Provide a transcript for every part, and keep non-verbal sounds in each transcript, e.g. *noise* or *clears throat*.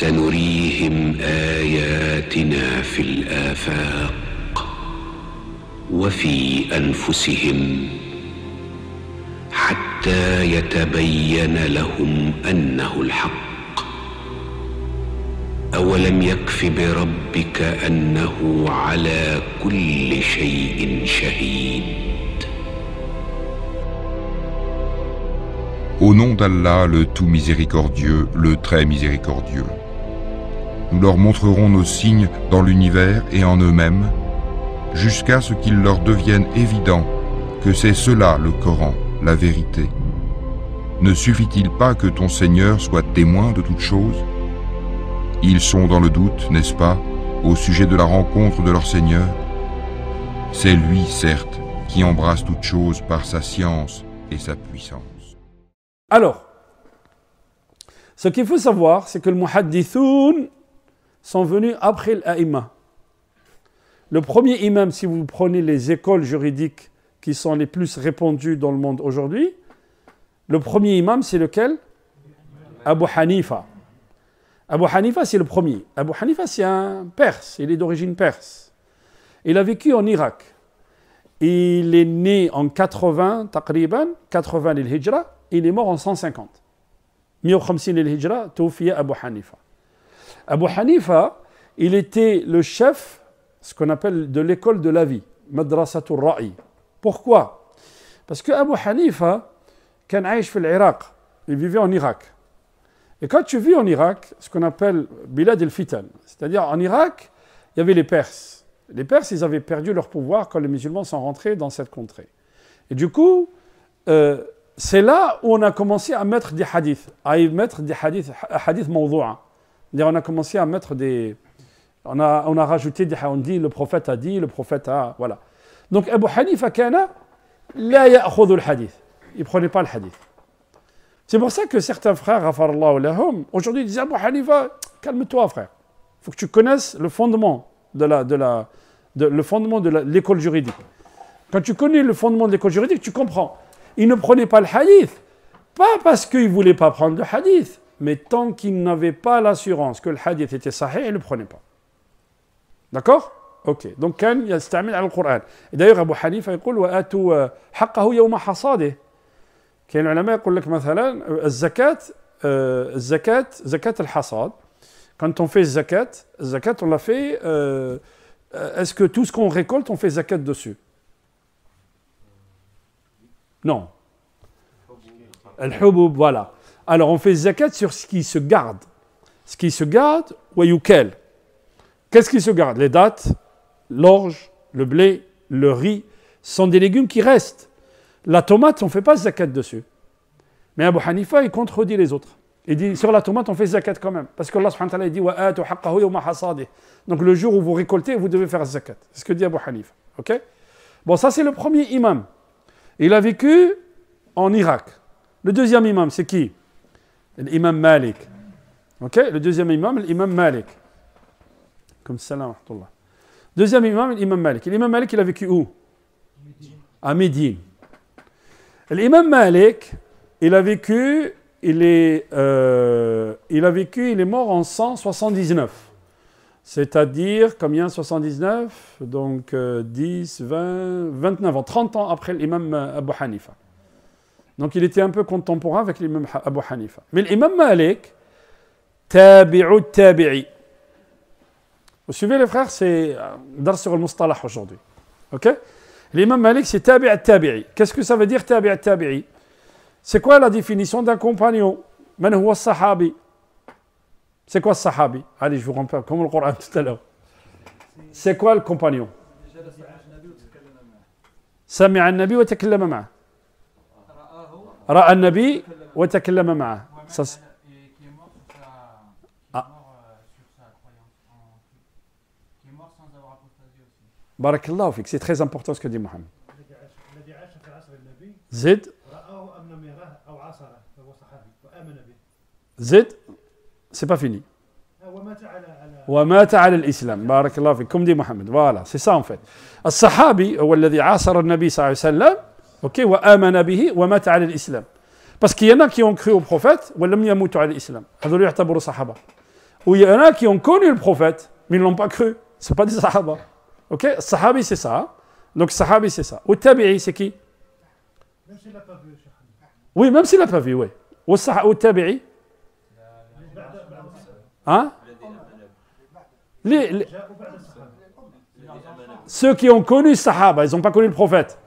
سنريهم آياتنا في الآفاق وفي أنفسهم حتى يتبين لهم أنه الحق أولم يكف بربك أنه على كل شيء شهيد Au nom d'Allah, le tout miséricordieux, le très miséricordieux. Nous leur montrerons nos signes dans l'univers et en eux-mêmes, jusqu'à ce qu'il leur devienne évident que c'est cela le Coran, la vérité. Ne suffit-il pas que ton Seigneur soit témoin de toutes choses Ils sont dans le doute, n'est-ce pas, au sujet de la rencontre de leur Seigneur C'est lui, certes, qui embrasse toutes choses par sa science et sa puissance. Alors, ce qu'il faut savoir, c'est que le muhaddithoun sont venus après l'Aïma. Le premier imam, si vous prenez les écoles juridiques qui sont les plus répandues dans le monde aujourd'hui, le premier imam, c'est lequel Abu Hanifa. Abu Hanifa, c'est le premier. Abu Hanifa, c'est un Perse. Il est d'origine perse. Il a vécu en Irak. Il est né en 80, taqriban, 80 il Il est mort en 150. 150 il hijra, Abu Hanifa. Abu Hanifa, il était le chef, ce qu'on appelle de l'école de la vie, Madrasatul Ra'i. Pourquoi Parce que Abu Hanifa, en Irak, il vivait en Irak. Et quand tu vis en Irak, ce qu'on appelle Bilad el-Fitan, c'est-à-dire en Irak, il y avait les Perses. Les Perses, ils avaient perdu leur pouvoir quand les musulmans sont rentrés dans cette contrée. Et du coup, euh, c'est là où on a commencé à mettre des hadiths, à y mettre des hadiths, hadiths mawdou'a on a commencé à mettre des. On a, rajouté des on le prophète a dit, le prophète a. Voilà. Donc Abu Hanifa Kana, hadith. Il ne prenait pas le hadith. C'est pour ça que certains frères, aujourd'hui disent Abu Hanifa, calme-toi frère. Il faut que tu connaisses le fondement de la, de la, le fondement de l'école juridique. Quand tu connais le fondement de l'école juridique, tu comprends. Il ne prenait pas le hadith. Pas parce qu'il ne voulait pas prendre le hadith mais tant qu'il n'avait pas l'assurance que le hadith était sahih, il ne le prenait pas. D'accord Ok. Donc, il le Coran. Et D'ailleurs, Abu Hanifa يقول وآتوا حقه يوم par exemple, العلماء zakat, لك la Zakat, zakat al-hasad » Quand on fait zakat, zakat on l'a fait, euh, est-ce que tout ce qu'on récolte, on fait zakat dessus Non. Al-hubub, voilà. Alors on fait zakat sur ce qui se garde. Ce qui se garde, quel Qu'est-ce qui se garde Les dattes, l'orge, le blé, le riz, sont des légumes qui restent. La tomate, on ne fait pas zakat dessus. Mais Abu Hanifa, il contredit les autres. Il dit, sur la tomate, on fait zakat quand même. Parce que Allah subhanahu wa dit, Wa Donc le jour où vous récoltez, vous devez faire zakat. C'est ce que dit Abu Hanifa. Ok Bon, ça c'est le premier imam. Il a vécu en Irak. Le deuxième imam, c'est qui l'imam Malik. Ok Le deuxième imam, l'imam Malik. Comme salam Deuxième imam, l'imam Malik. L'imam Malik, il a vécu où À Médine. L'imam Malik, il a vécu, il est, euh, il a vécu, il est mort en 179. C'est-à-dire, combien 79 Donc 10, 20, 29 ans, 30 ans après l'imam Abu Hanifa. Donc il était un peu contemporain avec l'imam Abu Hanifa. Mais l'imam Malik, tabi'u tabi'i. Vous suivez les frères, c'est euh, dar sur le mustalah aujourd'hui. OK L'imam Malik, c'est tabi'ut tabi'i. Qu'est-ce que ça veut dire tabi'ut tabi'i C'est quoi la définition d'un compagnon Man huwa sahabi C'est quoi sahabi Allez, je vous rappelle, comme le Coran tout à l'heure. C'est quoi le compagnon Sami'a al-Nabi wa takallama راى النبي وتكلم معه بارك الله فيك سي تري امبورتون سكو دي محمد الذي عاش في عصر النبي زد رآه أم يراه أو عاصره فهو صحابي وآمن به زد سي با فيني ومات على على ومات على الإسلام بارك الله فيك كوم دي محمد فوالا سي سا فيت الصحابي هو الذي عاصر النبي صلى الله عليه وسلم Parce qu'il y en a qui ont cru au prophète, Ou il y en a qui ont connu le prophète, mais ils ne l'ont pas cru. Ce pas des sahaba. Ok Sahabi, c'est ça. Donc, sahabi, c'est ça. Ou tabi'i, c'est qui Même s'il pas vu, Oui, même s'il n'a pas vu, oui. Ou tabi'i Hein Ceux qui ont connu Sahaba, ils n'ont pas connu le prophète.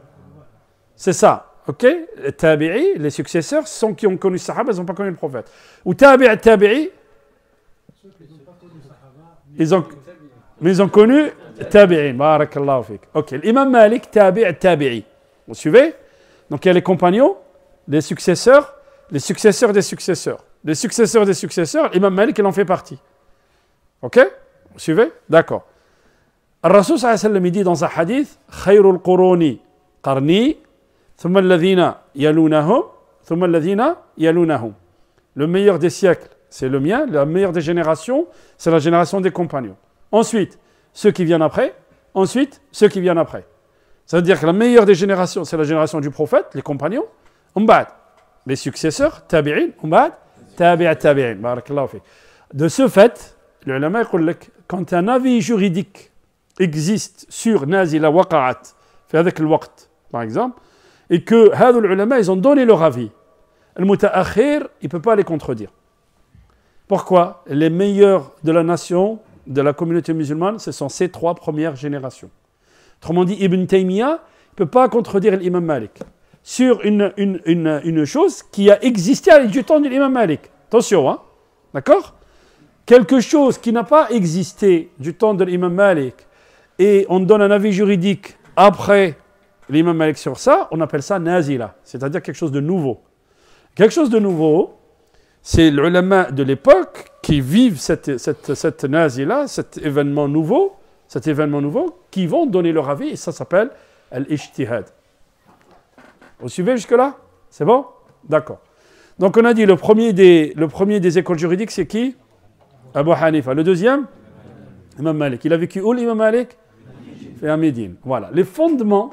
C'est ça. Ok Les tabi'i, les successeurs, sont qui ont connu le sahaba, ils n'ont pas connu le prophète. Ou tabi'i, tabi'i, ils ont, mais ils ont connu tabi'in. Barakallahu fik. Ok, l'imam Malik, tabi'i, tabi'i. Vous suivez Donc il y a les compagnons, les successeurs, les successeurs des successeurs. Les successeurs des successeurs, l'imam Malik, il en fait partie. Ok Vous suivez D'accord. Le Rasul sallallahu alayhi wa sallam, dit dans un hadith, « Khayrul quroni qarni » le meilleur des siècles c'est le mien la meilleure des générations c'est la génération des compagnons ensuite ceux qui viennent après ensuite ceux qui viennent après ça veut dire que la meilleure des générations c'est la génération du prophète les compagnons les successeurs tabi'in tabi'a tabi'in de ce fait quand un avis juridique existe sur nazi waqa'at fait avec le par exemple et que hadou ulama, ils ont donné leur avis. Le mutaakhir, il ne peut pas les contredire. Pourquoi Les meilleurs de la nation, de la communauté musulmane, ce sont ces trois premières générations. Autrement dit, Ibn Taymiyyah ne peut pas contredire l'imam Malik sur une, chose qui a existé du temps de l'imam Malik. Attention, hein D'accord Quelque chose qui n'a pas existé du temps de l'imam Malik et on donne un avis juridique après l'imam Malik sur ça, on appelle ça nazila, c'est-à-dire quelque chose de nouveau. Quelque chose de nouveau, c'est l'ulama de l'époque qui vivent cette, cette, cette nazila, cet événement nouveau, cet événement nouveau, qui vont donner leur avis, et ça s'appelle al-ijtihad. Vous suivez jusque-là C'est bon D'accord. Donc on a dit, le premier des, le premier des écoles juridiques, c'est qui Abu Hanifa. Le deuxième Imam Malik. Il a vécu où l'imam Malik à Voilà. Les fondements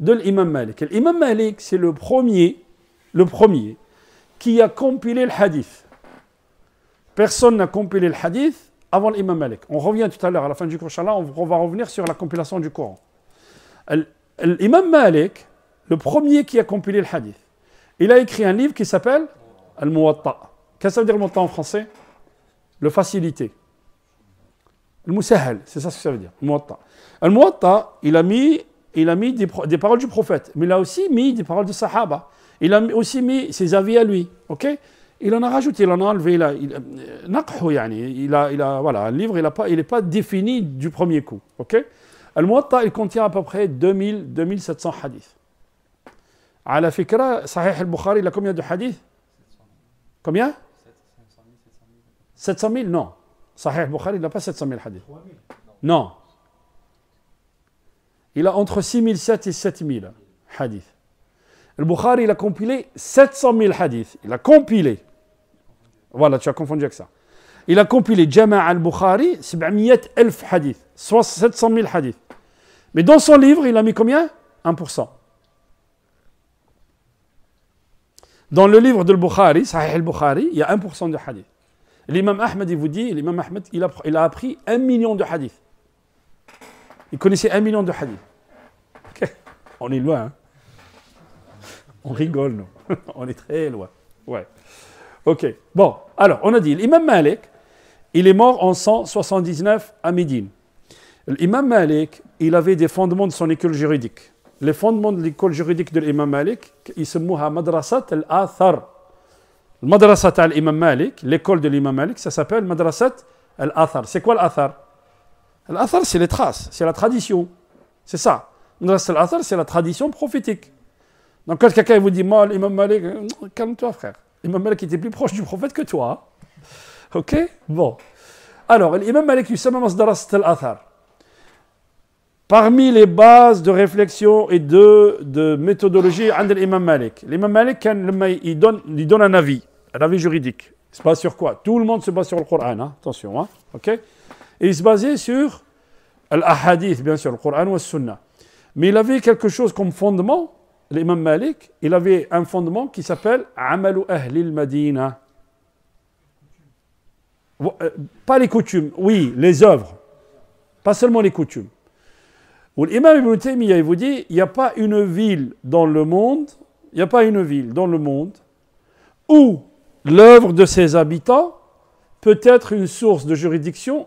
de l'imam Malik. L'imam Malik, c'est le premier, le premier qui a compilé le hadith. Personne n'a compilé le hadith avant l'imam Malik. On revient tout à l'heure, à la fin du cours, on va revenir sur la compilation du Coran. L'imam Malik, le premier qui a compilé le hadith, il a écrit un livre qui s'appelle Al-Muwatta. Qu'est-ce que ça veut dire le muwatta en français Le facilité. Le musahal, c'est ça ce que ça veut dire, le muwatta. Al-Muwatta, il a mis il a mis des, paroles du prophète, mais il a aussi mis des paroles de Sahaba. Il a aussi mis ses avis à lui, ok Il en a rajouté, il en a enlevé, il a, il, euh, a, voilà, un livre, il n'est pas, défini du premier coup, ok Al-Muwatta, il contient à peu près 2000, 2700 hadiths. À la fikra, Sahih al-Bukhari, il a combien de hadiths Combien 700 000, non. Sahih al-Bukhari, il n'a pas 700 000 hadiths. Non il a entre 6007 et 7000 hadiths. Le Bukhari, il a compilé 700 000 hadiths. Il a compilé. Voilà, tu as confondu avec ça. Il a compilé Jama' al-Bukhari, 700 hadiths, soit 700 000 hadiths. Mais dans son livre, il a mis combien 1%. Dans le livre de Bukhari, Sahih al-Bukhari, il y a 1% de hadiths. L'imam Ahmed, il vous dit, l'imam Ahmed, il a, il a appris 1 million de hadiths. Il connaissait un million de hadiths. On est loin. Hein on rigole, nous. *laughs* on est très loin. Ouais. Ok. Bon, alors, on a dit, l'imam Malik, il est mort en 179 à Médine. L'imam Malik, il avait des fondements de son école juridique. Les fondements de l'école juridique de l'imam Malik, il se mouha Madrasat al-Athar. Madrasat al-Imam Malik, l'école de l'imam Malik, ça s'appelle Madrasat al-Athar. C'est quoi l'Athar L'athar, c'est les traces, c'est la tradition. C'est ça. L'athar, c'est la tradition prophétique. Donc quand quelqu'un vous dit, moi, l'imam Malik, calme-toi frère. L'imam Malik était plus proche du prophète que toi. Ok Bon. Alors, l'imam Malik Parmi les bases de réflexion et de, de méthodologie, l'imam Malik. Malik, il donne, il donne un avis, un avis juridique. Il se base sur quoi Tout le monde se base sur le Coran, hein. attention. Hein? ok et il se basait sur l'ahadith, bien sûr, le Coran ou le Sunna. Mais il avait quelque chose comme fondement, l'imam Malik, il avait un fondement qui s'appelle Amalu Ahlil Madina. Euh, pas les coutumes, oui, les œuvres. Pas seulement les coutumes. l'imam Ibn Taymiyyah, il vous dit, il n'y a pas une ville dans le monde, il n'y a pas une ville dans le monde où l'œuvre de ses habitants peut être une source de juridiction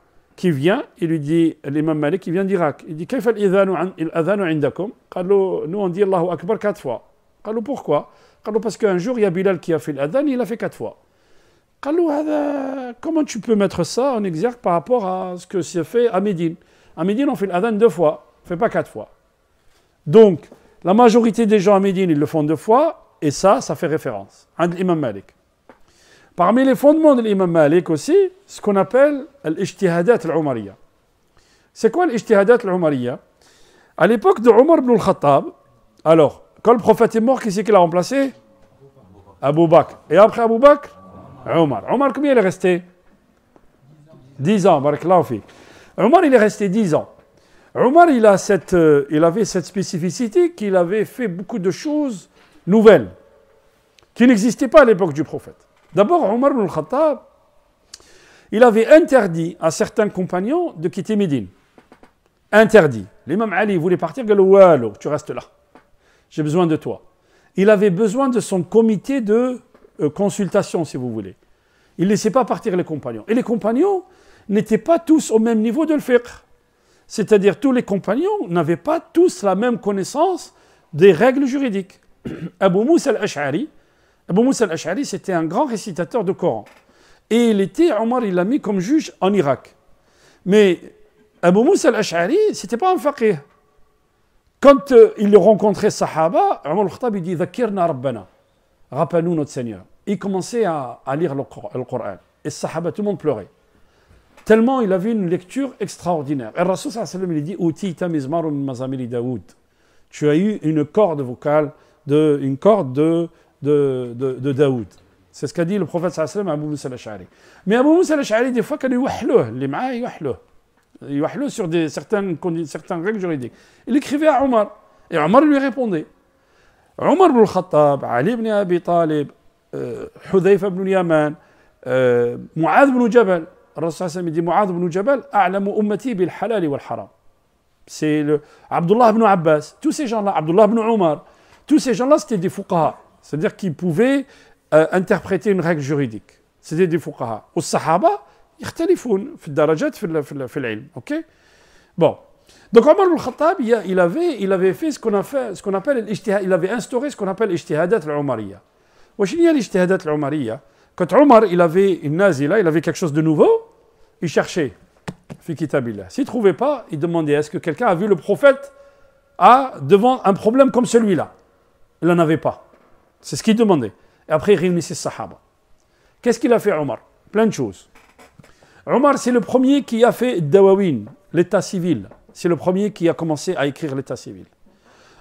qui vient il lui dit, l'imam Malik, qui vient d'Irak. Il dit, al indakum Nous, on dit Allahu Akbar quatre fois. Pourquoi Parce qu'un jour, il y a Bilal qui a fait l'adhan il l'a fait quatre fois. Comment tu peux mettre ça en exergue par rapport à ce que s'est fait à Médine À Médine, on fait l'adhan deux fois, on ne fait pas quatre fois. Donc, la majorité des gens à Médine, ils le font deux fois, et ça, ça fait référence. l'imam Malik. Parmi les fondements de l'imam Malik aussi, ce qu'on appelle l'ijtihadat al C'est quoi l'ijtihadat al À l'époque de Omar ibn al-Khattab, alors, quand le prophète est mort, qui c'est qui l'a remplacé Abu Bakr. Et après Abu Bakr Omar. Omar, combien il est resté 10 ans, Baraklafi. Omar, il est resté 10 ans. Omar, il, a cette, euh, il avait cette spécificité qu'il avait fait beaucoup de choses nouvelles qui n'existaient pas à l'époque du prophète. D'abord, Omar al-Khattab, il avait interdit à certains compagnons de quitter Médine. Interdit. L'imam Ali voulait partir, il dit tu restes là. J'ai besoin de toi. Il avait besoin de son comité de euh, consultation, si vous voulez. Il ne laissait pas partir les compagnons. Et les compagnons n'étaient pas tous au même niveau de le faire. C'est-à-dire, tous les compagnons n'avaient pas tous la même connaissance des règles juridiques. *coughs* Abu Moussa al-Ash'ari, Abu Moussa al-Ash'ari, c'était un grand récitateur de Coran. Et il était, Omar, il l'a mis comme juge en Irak. Mais Abu Moussa al-Ash'ari, c'était pas un faqih. Quand euh, il rencontrait Sahaba, Omar al-Khattab, il dit Zakirna Rabbana, rappelle-nous notre Seigneur. Il commençait à, lire le, Coran. Et Sahaba, tout le monde pleurait. Tellement il avait une lecture extraordinaire. Et Rasul sallam, il dit Tu as eu une corde vocale, de, une corde de de, de, de Daoud. C'est ce qu'a dit le prophète sallallahu alayhi wa sallam à Abu Moussa al-Ash'ari. Mais Abu Moussa al-Ash'ari, des fois, quand il les ma'a, il Il sur des, certaines, certaines règles juridiques. Il écrivait à Omar, et Omar lui répondait. Omar ibn al-Khattab, Ali ibn Abi Talib, euh, Hudayfa ibn al Yaman, euh, Mu'ad ibn al Jabal, Rasul dit Mu'ad ibn al Jabal, A'lamu ummati bil halali wal haram. C'est le Abdullah ibn Abbas, tous ces gens-là, Abdullah ibn Omar, tous ces gens-là, c'était des fouqahas. C'est-à-dire qu'ils pouvaient euh, interpréter une règle juridique. C'était des fuqaha. Au sahaba, يختلفون في le في le العلم Ok. Bon. Donc Omar al-Khattab, il avait, il avait fait ce qu'on qu appelle il avait instauré ce qu'on appelle l'ijtihadat al-Umariya. Wesh, il y a l'ijtihadat al-Umariya. Quand Omar, il avait une nazila, il avait quelque chose de nouveau, il cherchait. Fi kitabillah. S'il ne trouvait pas, il demandait est-ce que quelqu'un a vu le prophète à, devant un problème comme celui-là Il n'en avait pas. C'est ce qu'il demandait. Et après, il réunissait ses sahaba. Qu'est-ce qu'il a fait, Omar Plein de choses. Omar, c'est le premier qui a fait Dawawin, l'état civil. C'est le premier qui a commencé à écrire l'état civil.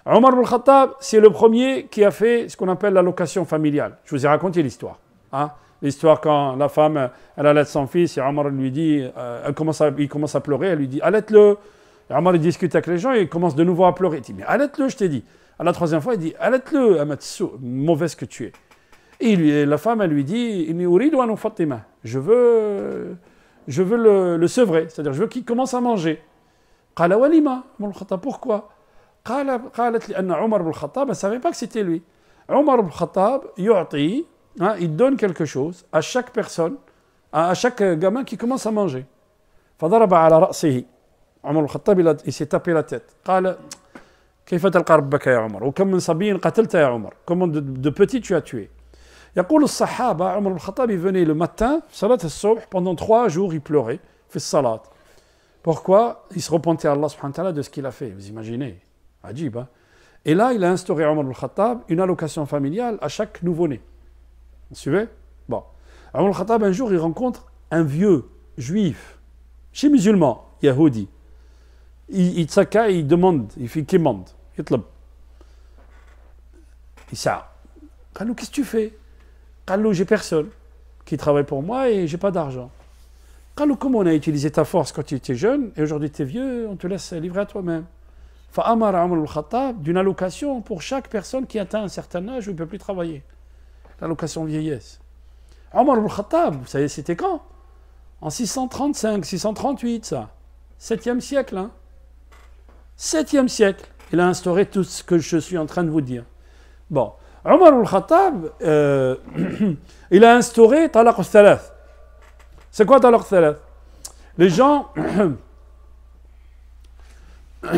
Omar al-Khattab, c'est le premier qui a fait ce qu'on appelle l'allocation familiale. Je vous ai raconté l'histoire. Hein? L'histoire quand la femme, elle allait son fils et Omar lui dit, euh, elle commence à, il commence à pleurer, elle lui dit, allaite-le. Omar discute avec les gens et il commence de nouveau à pleurer. Il dit, mais allaite-le, je t'ai dit. À la troisième fois, il dit Arrête-le, mauvaise que tu es. Et la femme, elle lui dit Je veux, je veux le, sevrer, c'est-à-dire je veux qu'il commence à manger. pourquoi Omar Khattab ne savait pas que c'était lui. Omar ibn Khattab, hein, il donne quelque chose à chaque personne, à, chaque euh, gamin qui commence à manger. Omar ibn il, s'est tapé la tête. كيف تلقى ربك يا عمر وكم من صبي قتلت يا عمر كم دو petit, tu as tué يقول الصحابة عمر الخطاب venait le matin pendant trois jours il pleurait في salat. Pourquoi Il se repentait à Allah subhanahu wa ta'ala de ce qu'il a fait. Vous imaginez Ajib, hein. Et là, il a instauré Omar al-Khattab une allocation familiale à chaque nouveau-né. Vous suivez Bon. Omar al-Khattab, un jour, il rencontre un vieux juif, chez musulman, yahoudi. Il il demande, fait Il demande. Il dit, ça. قال qu'est-ce que tu fais? له j'ai personne qui travaille pour moi et j'ai pas d'argent. Quand comment on a utilisé ta force quand tu étais jeune et aujourd'hui tu es vieux, on te laisse livrer à toi-même. Fa'amar Amr al-Khattab d'une allocation pour chaque personne qui atteint un certain âge où il ne peut plus travailler. L'allocation vieillesse. Omar al-Khattab, vous savez, c'était quand En 635, 638, ça. 7e siècle, hein 7e siècle, il a instauré tout ce que je suis en train de vous dire. Bon, Omar al-Khattab, euh, *clears throat* il a instauré Talaq al C'est quoi Talaq al Les gens. *clears throat*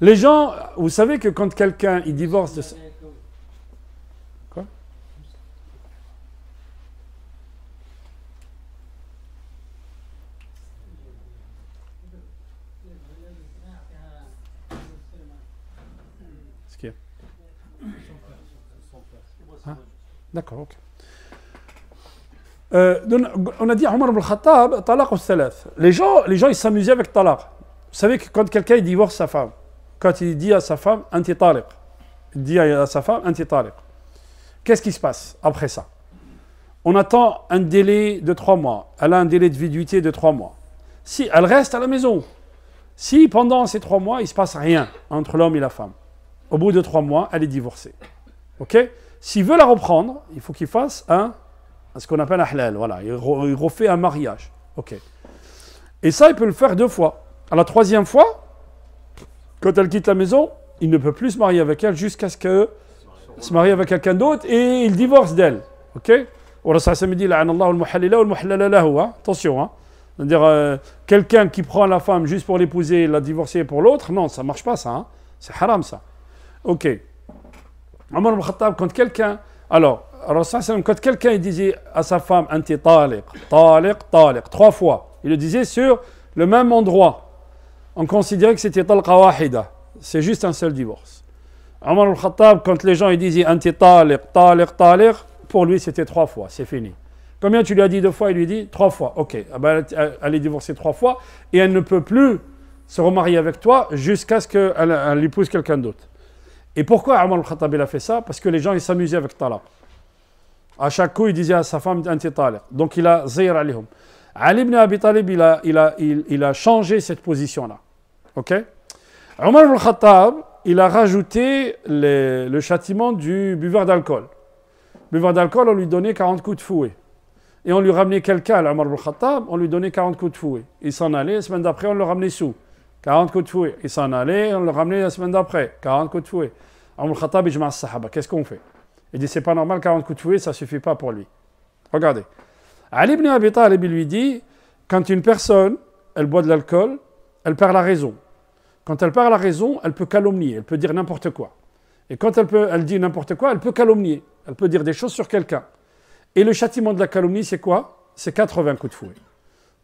les gens, vous savez que quand quelqu'un il divorce de D'accord, ok. Euh, on a dit Omar ibn Khattab, talaq Les gens, les gens ils s'amusaient avec talaq. Vous savez que quand quelqu'un divorce sa femme, quand il dit à sa femme, anti il dit à sa femme, anti Qu'est-ce qui se passe après ça On attend un délai de trois mois. Elle a un délai de viduité de trois mois. Si elle reste à la maison, si pendant ces trois mois il ne se passe rien entre l'homme et la femme, au bout de trois mois, elle est divorcée. Ok s'il veut la reprendre, il faut qu'il fasse un, ce qu'on appelle un halal. Voilà, il, refait un mariage. Ok. Et ça, il peut le faire deux fois. À la troisième fois, quand elle quitte la maison, il ne peut plus se marier avec elle jusqu'à ce qu'elle se marie avec quelqu'un d'autre et il divorce d'elle. Ok hein. Attention, hein. cest dire euh, quelqu'un qui prend la femme juste pour l'épouser et la divorcer pour l'autre, non, ça marche pas, ça. Hein. C'est haram, ça. Ok. Omar al Khattab, quand quelqu'un. Alors, quand quelqu'un disait à sa femme, anti taliq, taliq, taliq, trois fois, il le disait sur le même endroit. On considérait que c'était talqa wahida. C'est juste un seul divorce. Omar al-Khattab, quand les gens ils disaient anti taliq, taliq, taliq, pour lui c'était trois fois, c'est fini. Combien tu lui as dit deux fois Il lui dit trois fois. Ok, ah ben, elle est divorcée trois fois et elle ne peut plus se remarier avec toi jusqu'à ce qu'elle épouse quelqu'un d'autre. Et pourquoi Omar al-Khattab a fait ça Parce que les gens ils s'amusaient avec Talab. À chaque coup, il disait à sa femme anti talaq. Donc il a zayr alihum. Ali ibn Abi Talib, il a, il a, changé cette position-là. Ok Omar al-Khattab, il a rajouté le châtiment du buveur d'alcool. Buveur d'alcool, on lui donnait 40 coups de fouet. Et on lui ramenait quelqu'un, Omar al-Khattab, on lui donnait 40 coups de fouet. Il s'en allait, la semaine d'après, on le ramenait sous. 40 coups de fouet. Il s'en allait, on le ramenait la semaine d'après. 40 coups de fouet. Amr Sahaba. Qu'est-ce qu'on fait Il dit c'est pas normal, 40 coups de fouet, ça suffit pas pour lui. Regardez. Ali ibn Abi Talib lui dit quand une personne, elle boit de l'alcool, elle perd la raison. Quand elle perd la raison, elle peut calomnier, elle peut dire n'importe quoi. Et quand elle, peut, elle dit n'importe quoi, elle peut calomnier, elle peut dire des choses sur quelqu'un. Et le châtiment de la calomnie, c'est quoi C'est 80 coups de fouet.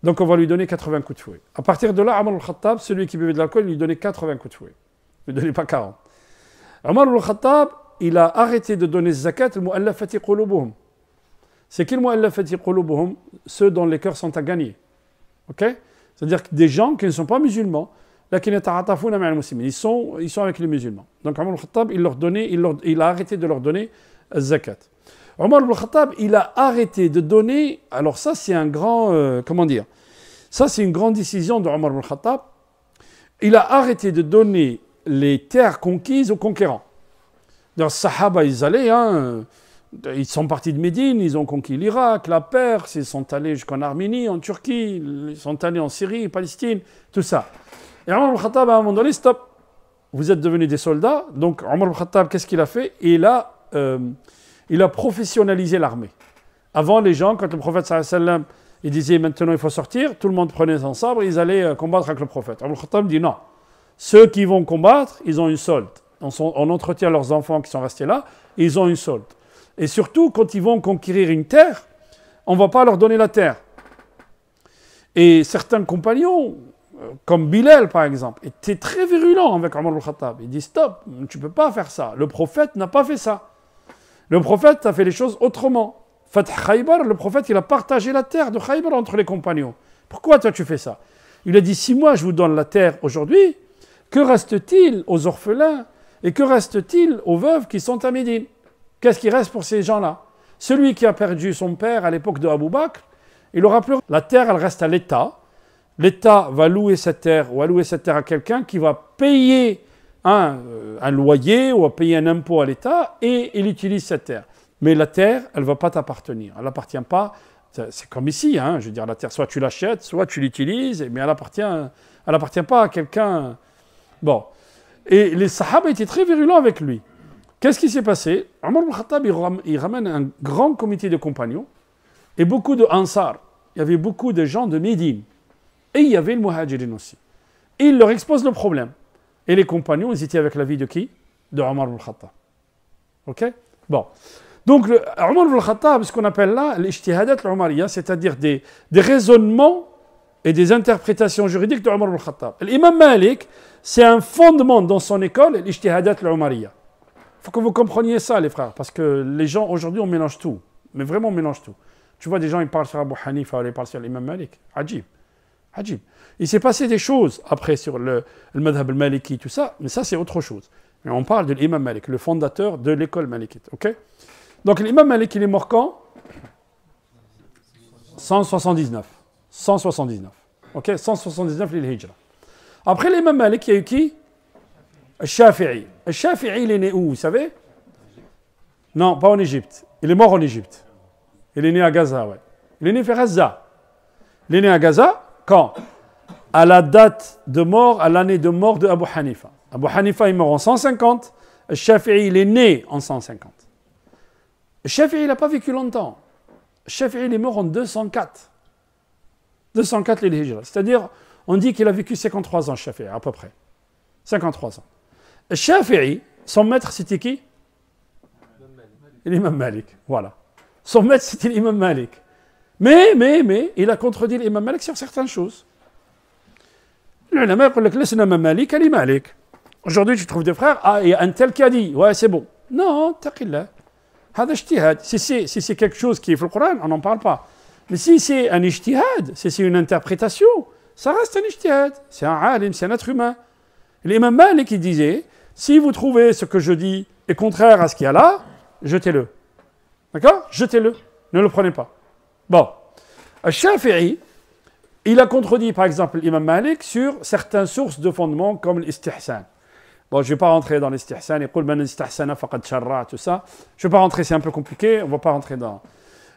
Donc on va lui donner 80 coups de fouet. À partir de là, Amr al-Khattab, celui qui buvait de l'alcool, il lui donnait 80 coups de fouet. Il ne lui donnait pas 40. Amr al-Khattab, il a arrêté de donner zakat al-mu'allafati qulubuhum. C'est qui al-mu'allafati qulubuhum Ceux dont les cœurs sont à gagner. OK C'est-à-dire des gens qui ne sont pas musulmans, qui ils sont, ils sont avec les musulmans. Donc Omar al-Khattab, il, leur donnait, il, leur, il a arrêté de leur donner euh, zakat. Omar al-Khattab, il a arrêté de donner, alors ça c'est un grand, euh, comment dire, ça, c'est une grande décision de Omar al-Khattab. Il a arrêté de donner les terres conquises aux conquérants. Dans Sahaba, ils allaient, hein, euh, ils sont partis de Médine, ils ont conquis l'Irak, la Perse, ils sont allés jusqu'en Arménie, en Turquie, ils sont allés en Syrie, Palestine, tout ça. Et Omar al-Khattab, à un moment donné, stop, vous êtes devenus des soldats. Donc Omar al-Khattab, qu'est-ce qu'il a fait il a, euh, il a professionnalisé l'armée. Avant, les gens, quand le prophète sallallahu il disait maintenant il faut sortir, tout le monde prenait son sabre, ils allaient euh, combattre avec le prophète. Abou Khattab dit non. Ceux qui vont combattre, ils ont une solde. On, entretient leurs enfants qui sont restés là, ils ont une solde. Et surtout, quand ils vont conquérir une terre, on ne va pas leur donner la terre. Et certains compagnons, euh, comme Bilal par exemple, étaient très virulents avec Omar al-Khattab. Ils disent « stop, tu ne peux pas faire ça. Le prophète n'a pas fait ça. Le prophète a fait les choses autrement. Fath Khaybar, le prophète, il a partagé la terre de Khaybar entre les compagnons. Pourquoi toi tu fais ça Il a dit si moi je vous donne la terre aujourd'hui, que reste-t-il aux orphelins et que reste-t-il aux veuves qui sont à Médine Qu'est-ce qui reste pour ces gens-là Celui qui a perdu son père à l'époque de Abou Bakr, il aura plus. La terre, elle reste à l'État. L'État va louer cette terre ou louer cette terre à quelqu'un qui va payer un, euh, loyer ou à payer un impôt à l'État et il utilise cette terre. Mais la terre, elle ne va pas t'appartenir. Elle n'appartient pas. C'est comme ici, hein. je veux dire, la terre, soit tu l'achètes, soit tu l'utilises, mais elle n'appartient elle pas à quelqu'un. Bon. Et les Sahaba étaient très virulents avec lui. Qu'est-ce qui s'est passé Omar al-Khattab, il ramène un grand comité de compagnons et beaucoup de Ansar. Il y avait beaucoup de gens de Médine. Et il y avait le Muhajirin aussi. Et il leur expose le problème. Et les compagnons, ils étaient avec l'avis de qui De Omar al-Khattab. OK Bon. Donc, Omar ibn khattab ce qu'on appelle là l'ijtihadat al c'est-à-dire des, raisonnements et des interprétations juridiques de Omar khattab L'imam Malik, c'est un fondement dans son école, l'ijtihadat al Il faut que vous compreniez ça, les frères, parce que les gens, aujourd'hui, on mélange tout. Mais vraiment, on mélange tout. Tu vois, des gens, ils parlent sur Abu Hanifa, ils parlent sur l'imam Malik. Ajib. Ajib. Il s'est passé des choses après sur le, le madhab al-Maliki, tout ça, mais ça, c'est autre chose. Mais on parle de l'imam Malik, le fondateur de l'école malikite, ok donc l'imam Malik, il est mort quand 179. 179. Ok 179 hijra. Après l'imam Malik, il y a eu qui Shafi'i. Shafi'i, il est né où, vous savez Non, pas en Égypte. Il est mort en Égypte. Il est né à Gaza, ouais. Il est né à Gaza. Il est né à Gaza quand À la date de mort, à l'année de mort de Abu Hanifa. Abu Hanifa est mort en 150. Shafi'i, il est né en 150. Shafi'i, il n'a pas vécu longtemps. Shafi'i, il est mort en 204. 204 hijra. C'est-à-dire, on dit qu'il a vécu 53 ans, Shafi'i, à peu près. 53 ans. Shafi'i, son maître, c'était qui L'imam Malik. Voilà. Son maître, c'était l'imam Malik. Mais, mais, mais, il a contredit l'imam Malik sur certaines choses. Malik, Malik. Aujourd'hui, tu trouves des frères, ah, il y a un tel qui a dit, ouais, c'est bon. Non, taqillah. Si c'est quelque chose qui est le Coran, on n'en parle pas. Mais si c'est un ijtihad, si c'est une interprétation, ça reste un ijtihad. C'est un alim, c'est un être humain. L'imam Malik disait si vous trouvez ce que je dis est contraire à ce qu'il y a là, jetez-le. D'accord Jetez-le. Ne le prenez pas. Bon. Al-Shafi'i, il a contredit par exemple l'imam Malik sur certaines sources de fondement comme l'istihsan. Bon, je ne vais pas rentrer dans l'istihsan, et man istihsana faqad sharra, tout ça. Je ne vais pas rentrer, c'est un peu compliqué, on ne va pas rentrer dans.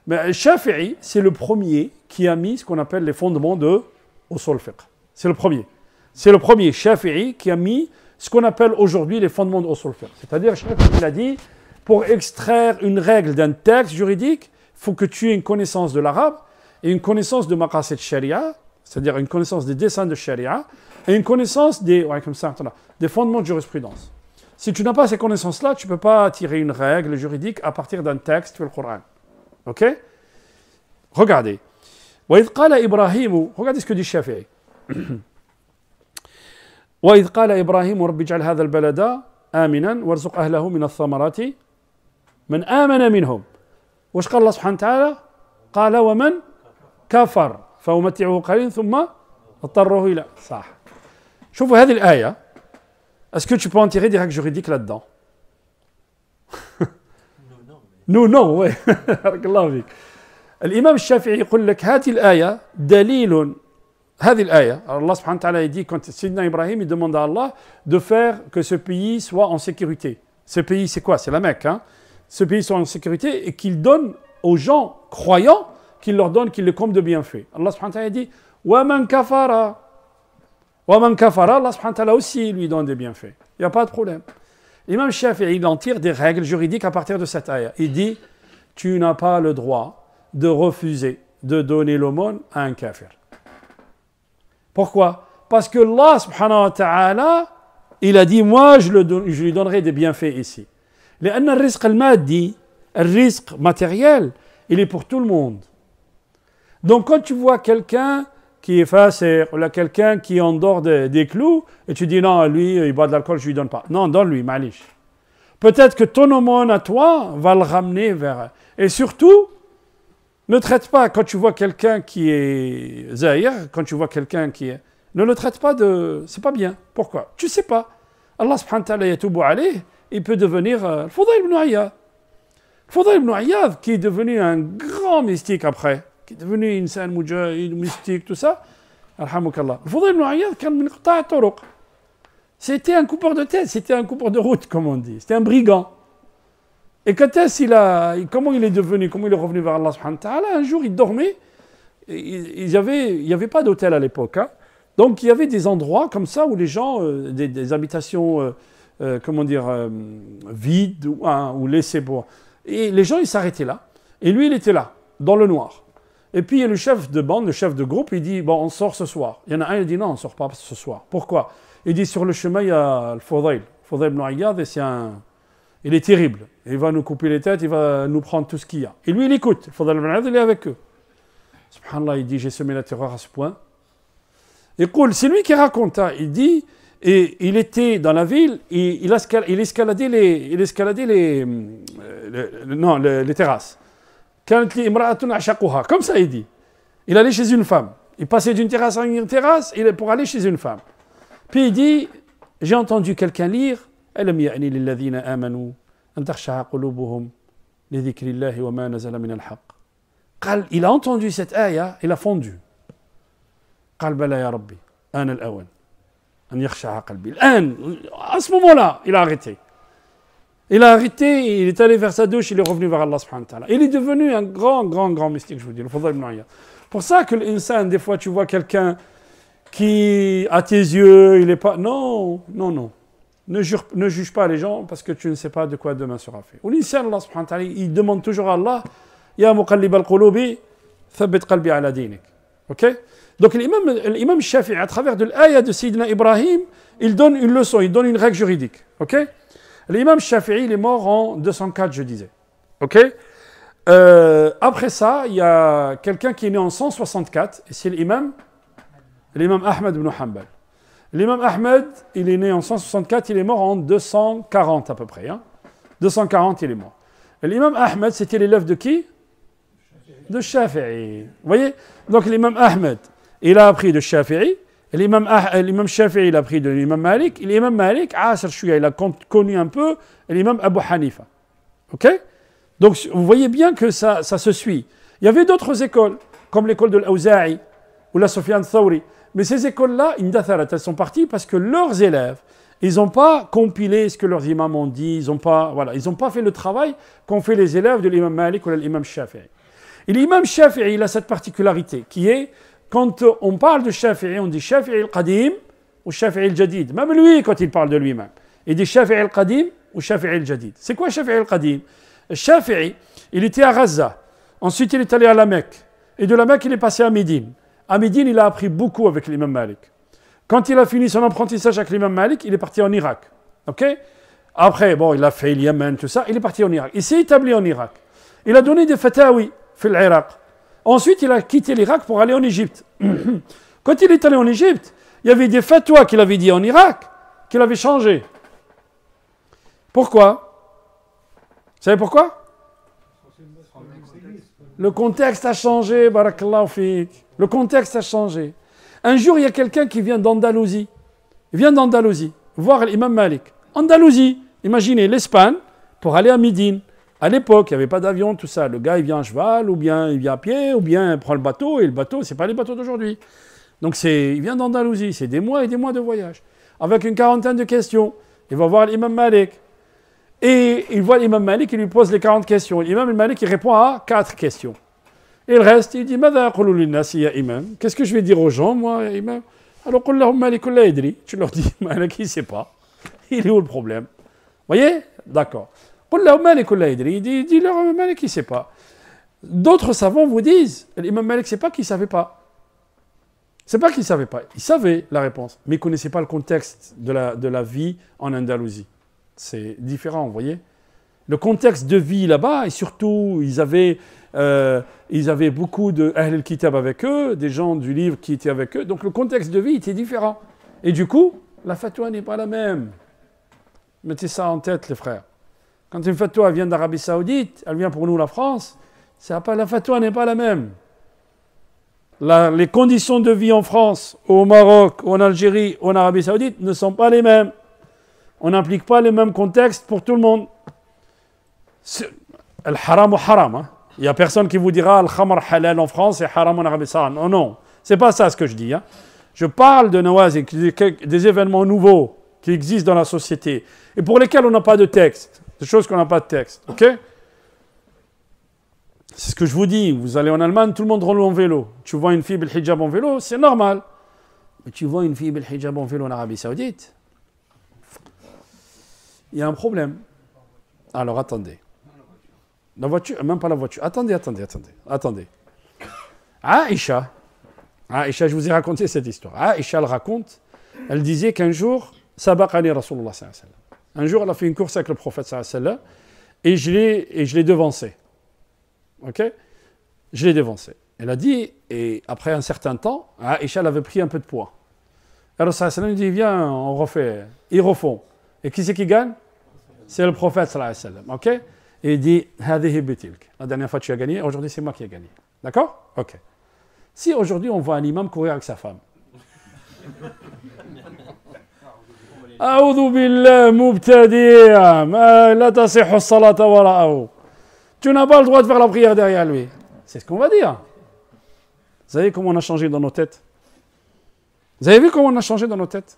Mais Shafi'i, c'est le premier qui a mis ce qu'on appelle les fondements de Usul fiqh. C'est le premier. C'est le premier Shafi'i qui a mis ce qu'on appelle aujourd'hui les fondements de Usul fiqh. C'est-à-dire, Shafi'i, il a dit, pour extraire une règle d'un texte juridique, il faut que tu aies une connaissance de l'arabe et une connaissance de maqasid sharia, c'est-à-dire une connaissance des dessins de sharia, et une connaissance des, ouais comme ça des fondements de jurisprudence. Si tu n'as pas ces connaissances-là, tu ne peux pas tirer une règle juridique à partir d'un texte, le Coran. Ok Regardez. Regardez ce que dit Shafi'i. وإذ قال إبراهيم رب اجعل هذا البلد آمنا وارزق أهله من الثمرات من آمن منهم واش قال الله سبحانه وتعالى قال ومن كفر فأمتعه قليلا ثم اضطره إلى صح est est que que tu peux en tirer des règles juridiques là-dedans Non, non, oui. *laughs* L'Imam Shafii, الإمام الشافعي يقول لك هذه الآية دليل ayah. Allah سبحانه وتعالى dit, quand Sidna Ibrahim demande à Allah de faire que ce pays soit en sécurité ce pays c'est quoi c'est la Mecque hein ce pays soit en sécurité et qu'il donne aux gens croyants qu'il leur donne qu'il les comble de bienfaits Allah subhanahu wa ta'ala dit wa man kafara Waman kafara, Allah subhanahu wa ta'ala aussi lui donne des bienfaits. Il n'y a pas de problème. Imam Shafi'i, il en tire des règles juridiques à partir de cette ayah. Il dit Tu n'as pas le droit de refuser de donner l'aumône à un kafir. Pourquoi Parce que Allah subhanahu wa ta'ala, il a dit Moi, je, lui donnerai des bienfaits ici. Le risque al-maddi, risque matériel, il est pour tout le monde. Donc quand tu vois quelqu'un qui à quelqu'un qui endort des, clous et tu dis non, lui, il boit de l'alcool, je lui donne pas. Non, donne-lui, maliche. Peut-être que ton aumône à toi va le ramener vers. Et surtout, ne traite pas quand tu vois quelqu'un qui est zahir, quand tu vois quelqu'un qui est. Ne le traite pas de. C'est pas bien. Pourquoi Tu sais pas. Allah subhanahu wa ta'ala il peut devenir euh, Fudayl ibn Ayyad. Fudayl ibn Ayyad, qui est devenu un grand mystique après qui est devenu une mystique, tout ça. Alhamdoulilah. Le c'était un coupeur de tête, c'était un coupeur de route, comme on dit. C'était un brigand. Et quand est-ce il a, comment il est devenu, comment il est revenu vers Allah Un jour, il dormait. Il n'y avait, il avait pas d'hôtel à l'époque. Hein. Donc, il y avait des endroits comme ça où les gens, euh, des, habitations, euh, euh, comment dire, vides ou, hein, ou laissées pour. Et les gens, ils s'arrêtaient là. Et lui, il était là, dans le noir. Et puis il y a le chef de bande, le chef de groupe, il dit Bon, on sort ce soir. Il y en a un, il dit Non, on ne sort pas ce soir. Pourquoi Il dit Sur le chemin, il y a le faudrail Fodayl ibn Ayyad, et c'est un. Il est terrible. Il va nous couper les têtes, il va nous prendre tout ce qu'il y a. Et lui, il écoute. Le ibn Ayyad, il est avec eux. Subhanallah, il dit J'ai semé la terreur à ce point. Et c'est lui qui raconte. Hein. Il dit et il était dans la ville, il, escaladait il les, non, les terrasses. كانت لي امرأة أعشقها كم سيدي il allait chez une femme il passait d'une terrasse à une terrasse il pour aller chez une femme puis il dit j'ai entendu quelqu'un lire ألم يعني للذين آمنوا أن تخشع قلوبهم لذكر الله وما نزل من الحق قال il a entendu cette آية il a fondu قال بلى يا ربي آن الأوان أن يخشع قلبي الآن à ce moment-là il a arrêté Il a arrêté, il est allé vers sa douche, il est revenu vers Allah subhanahu wa ta'ala. Il est devenu un grand, grand, grand mystique, je vous dis, le Pour ça que l'insan, des fois, tu vois quelqu'un qui, à tes yeux, il est pas... Non, non, non. Ne, ne juge pas les gens parce que tu ne sais pas de quoi demain sera fait. Ou l'insan, Allah subhanahu wa il demande toujours à Allah, « Ya muqallib al-qulubi, qalbi Ok Donc l'imam Shafi'i, à travers de l'ayah de Sidna Ibrahim, il donne une leçon, il donne une règle juridique. Ok L'imam Shafi'i, il est mort en 204, je disais. OK euh, Après ça, il y a quelqu'un qui est né en 164, et c'est l'imam, l'imam Ahmed ibn Hanbal. L'imam Ahmed, il est né en 164, il est mort en 240 à peu près. 240, hein. il est mort. L'imam Ahmed, c'était l'élève de qui De Shafi'i. Vous voyez Donc l'imam Ahmed, il a appris de Shafi'i. L'imam, ah, l'imam Shafi'i, il a pris de l'imam Malik. L'imam Malik, Shuya, il a connu un peu l'imam Abu Hanifa. OK Donc, vous voyez bien que ça, ça se suit. Il y avait d'autres écoles, comme l'école de l'Awza'i ou la Sufyan Thawri. Mais ces écoles-là, Indatharat, elles sont parties parce que leurs élèves, ils n'ont pas compilé ce que leurs imams ont dit, ils n'ont pas, voilà, ils pas fait le travail qu'ont fait les élèves de l'imam Malik ou de l'imam Shafi'i. Et l'imam Shafi'i, il a cette particularité qui est quand on parle de Shafi'i, on dit Shafi'i al-Qadim ou Shafi'i al-Jadid. Même lui, quand il parle de lui-même, il dit Shafi'i al-Qadim ou Shafi'i al-Jadid. C'est quoi Shafi'i al-Qadim Shafi'i, il était à Gaza. Ensuite, il est allé à la Mecque. Et de la Mecque, il est passé à Médine. À Médine, il a appris beaucoup avec l'imam Malik. Quand il a fini son apprentissage avec l'imam Malik, il est parti en Irak. OK Après, bon, il a fait le Yémen, tout ça. Il est parti en Irak. Il s'est établi en Irak. Il a donné des fatawi fil Irak. Ensuite, il a quitté l'Irak pour aller en Égypte. *clears throat* Quand il est allé en Égypte, il y avait des fatwas qu'il avait dit en Irak qu'il avait changé. Pourquoi Vous savez pourquoi Le contexte a changé, barakallahu Le contexte a changé. Un jour, il y a quelqu'un qui vient d'Andalousie. Il vient d'Andalousie voir l'imam Malik. Andalousie, imaginez l'Espagne pour aller à Médine. À l'époque, il n'y avait pas d'avion, tout ça. Le gars, il vient à cheval, ou bien il vient à pied, ou bien il prend le bateau, et le bateau, c'est pas les bateaux d'aujourd'hui. Donc c'est, il vient d'Andalousie, c'est des mois et des mois de voyage, avec une quarantaine de questions. Il va voir l'imam Malik. Et il voit l'imam Malik, il lui pose les 40 questions. L'imam Malik, il répond à 4 questions. Et le reste, il dit Qu'est-ce que je vais dire aux gens, moi, imam Alors, tu leur dis *laughs* Malik, il ne sait pas. Il est où le problème Voyez D'accord. Il dit, dit leur Malik, il ne sait pas. D'autres savants vous disent, l'imam Malik, c'est pas qu'il ne savait pas. C'est pas qu'il ne savait pas. Il savait la réponse, mais il ne connaissait pas le contexte de la, vie en Andalousie. C'est différent, vous voyez Le contexte de vie là-bas, et surtout, ils avaient, euh, beaucoup de Ahl kitab avec eux, des gens du livre qui étaient avec eux. Donc le contexte de vie était différent. Et du coup, la fatwa n'est pas la même. Mettez ça en tête, les frères. Quand une fatwa vient d'Arabie Saoudite, elle vient pour nous la France, pas, la fatwa n'est pas la même. les conditions de vie en France, au Maroc, en Algérie, en Arabie Saoudite ne sont pas les mêmes. On n'applique pas les mêmes contextes pour tout le monde. Al haram ou haram. Hein. Il n'y a personne qui vous dira « khamar halal en France et haram en Arabie Saoudite. Non, non. C'est pas ça ce que je dis. Hein. Je parle de Nawaz et des événements nouveaux qui existent dans la société et pour lesquels on n'a pas de texte des choses qu'on n'a pas de texte. OK C'est ce que je vous dis. Vous allez en Allemagne, tout le monde roule en vélo. Tu vois une fille bel hijab en vélo, c'est normal. Mais tu vois une fille bel hijab en vélo en Arabie Saoudite, il y a un problème. Alors attendez. La voiture, même pas la voiture. Attendez, attendez, attendez, attendez. ah Isha, je vous ai raconté cette histoire. Aïcha, elle raconte, elle disait qu'un jour, Sabaqani Ali Rasulullah sallallahu un jour, elle a fait une course avec le prophète sallallahu et je l'ai et je l'ai devancé. OK Je l'ai devancé. Elle a dit et après un certain temps, Aïcha avait pris un peu de poids. Alors sallallahu dit viens, on refait, ils refont. Et qui c'est qui gagne C'est le prophète sallallahu OK Et il dit La dernière fois tu as gagné, aujourd'hui c'est moi qui ai gagné. D'accord OK. Si aujourd'hui on voit un imam courir avec sa femme. Tu n'as pas le droit de faire la prière derrière lui. C'est ce qu'on va dire. Vous savez comment on a changé dans nos têtes Vous avez vu comment on a changé dans nos têtes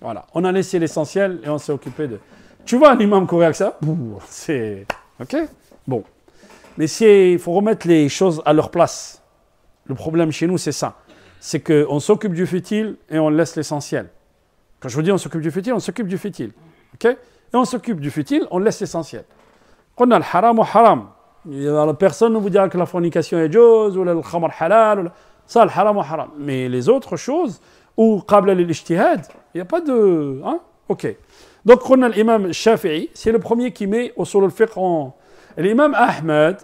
Voilà, on a laissé l'essentiel et on s'est occupé de... Tu vois un imam courir avec ça C'est... Ok Bon. Mais il faut remettre les choses à leur place. Le problème chez nous, c'est ça. C'est qu'on s'occupe du futile et on laisse l'essentiel je vous dis on s'occupe du futile, on s'occupe du futile. Et on s'occupe du futile, on laisse l'essentiel. On a le haram ou haram. Personne ne vous dira que la fornication est jose ou le khamar halal. Ça, le haram ou haram. Mais les autres choses, ou qabla l'ijtihad, il n'y a pas de. Hein? Ok. Donc, on a l'imam Shafi'i, c'est le premier qui met au sol le fiqh L'imam Ahmed,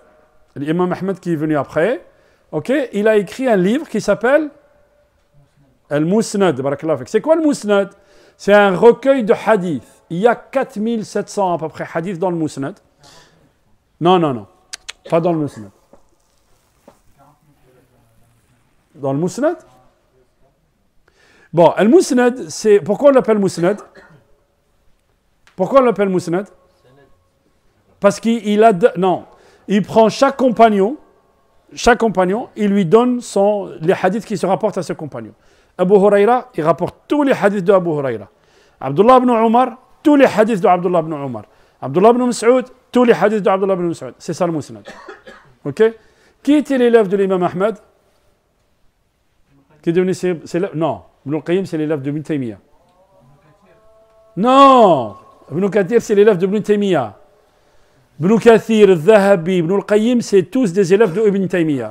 l'imam Ahmed qui est venu après, ok, il a écrit un livre qui s'appelle Al-Musnad. C'est quoi le Musnad c'est un recueil de hadith. Il y a 4700 à peu près hadiths dans le Mousnad. Non, non, non. Pas dans le Mousnad. Dans le Mousnad Bon, le musnad c'est. Pourquoi on l'appelle Mousnad Pourquoi on l'appelle Mousnad Parce qu'il a. Non. Il prend chaque compagnon, chaque compagnon, il lui donne son, les hadiths qui se rapportent à ce compagnon. ابو هريره يغابور تولي حديث دو ابو هريره عبد الله بن عمر تولي حديث دو عبد الله بن عمر عبد الله بن مسعود تولي حديث دو عبد الله بن مسعود سي سا اوكي كي تي ليلاف دو الامام احمد كي دوني سي سي نو ابن القيم سي ليلاف دو ابن تيميه نو ابن كثير سي ليلاف دو ابن تيميه ابن كثير الذهبي ابن القيم سي توس دي زيلاف دو ابن تيميه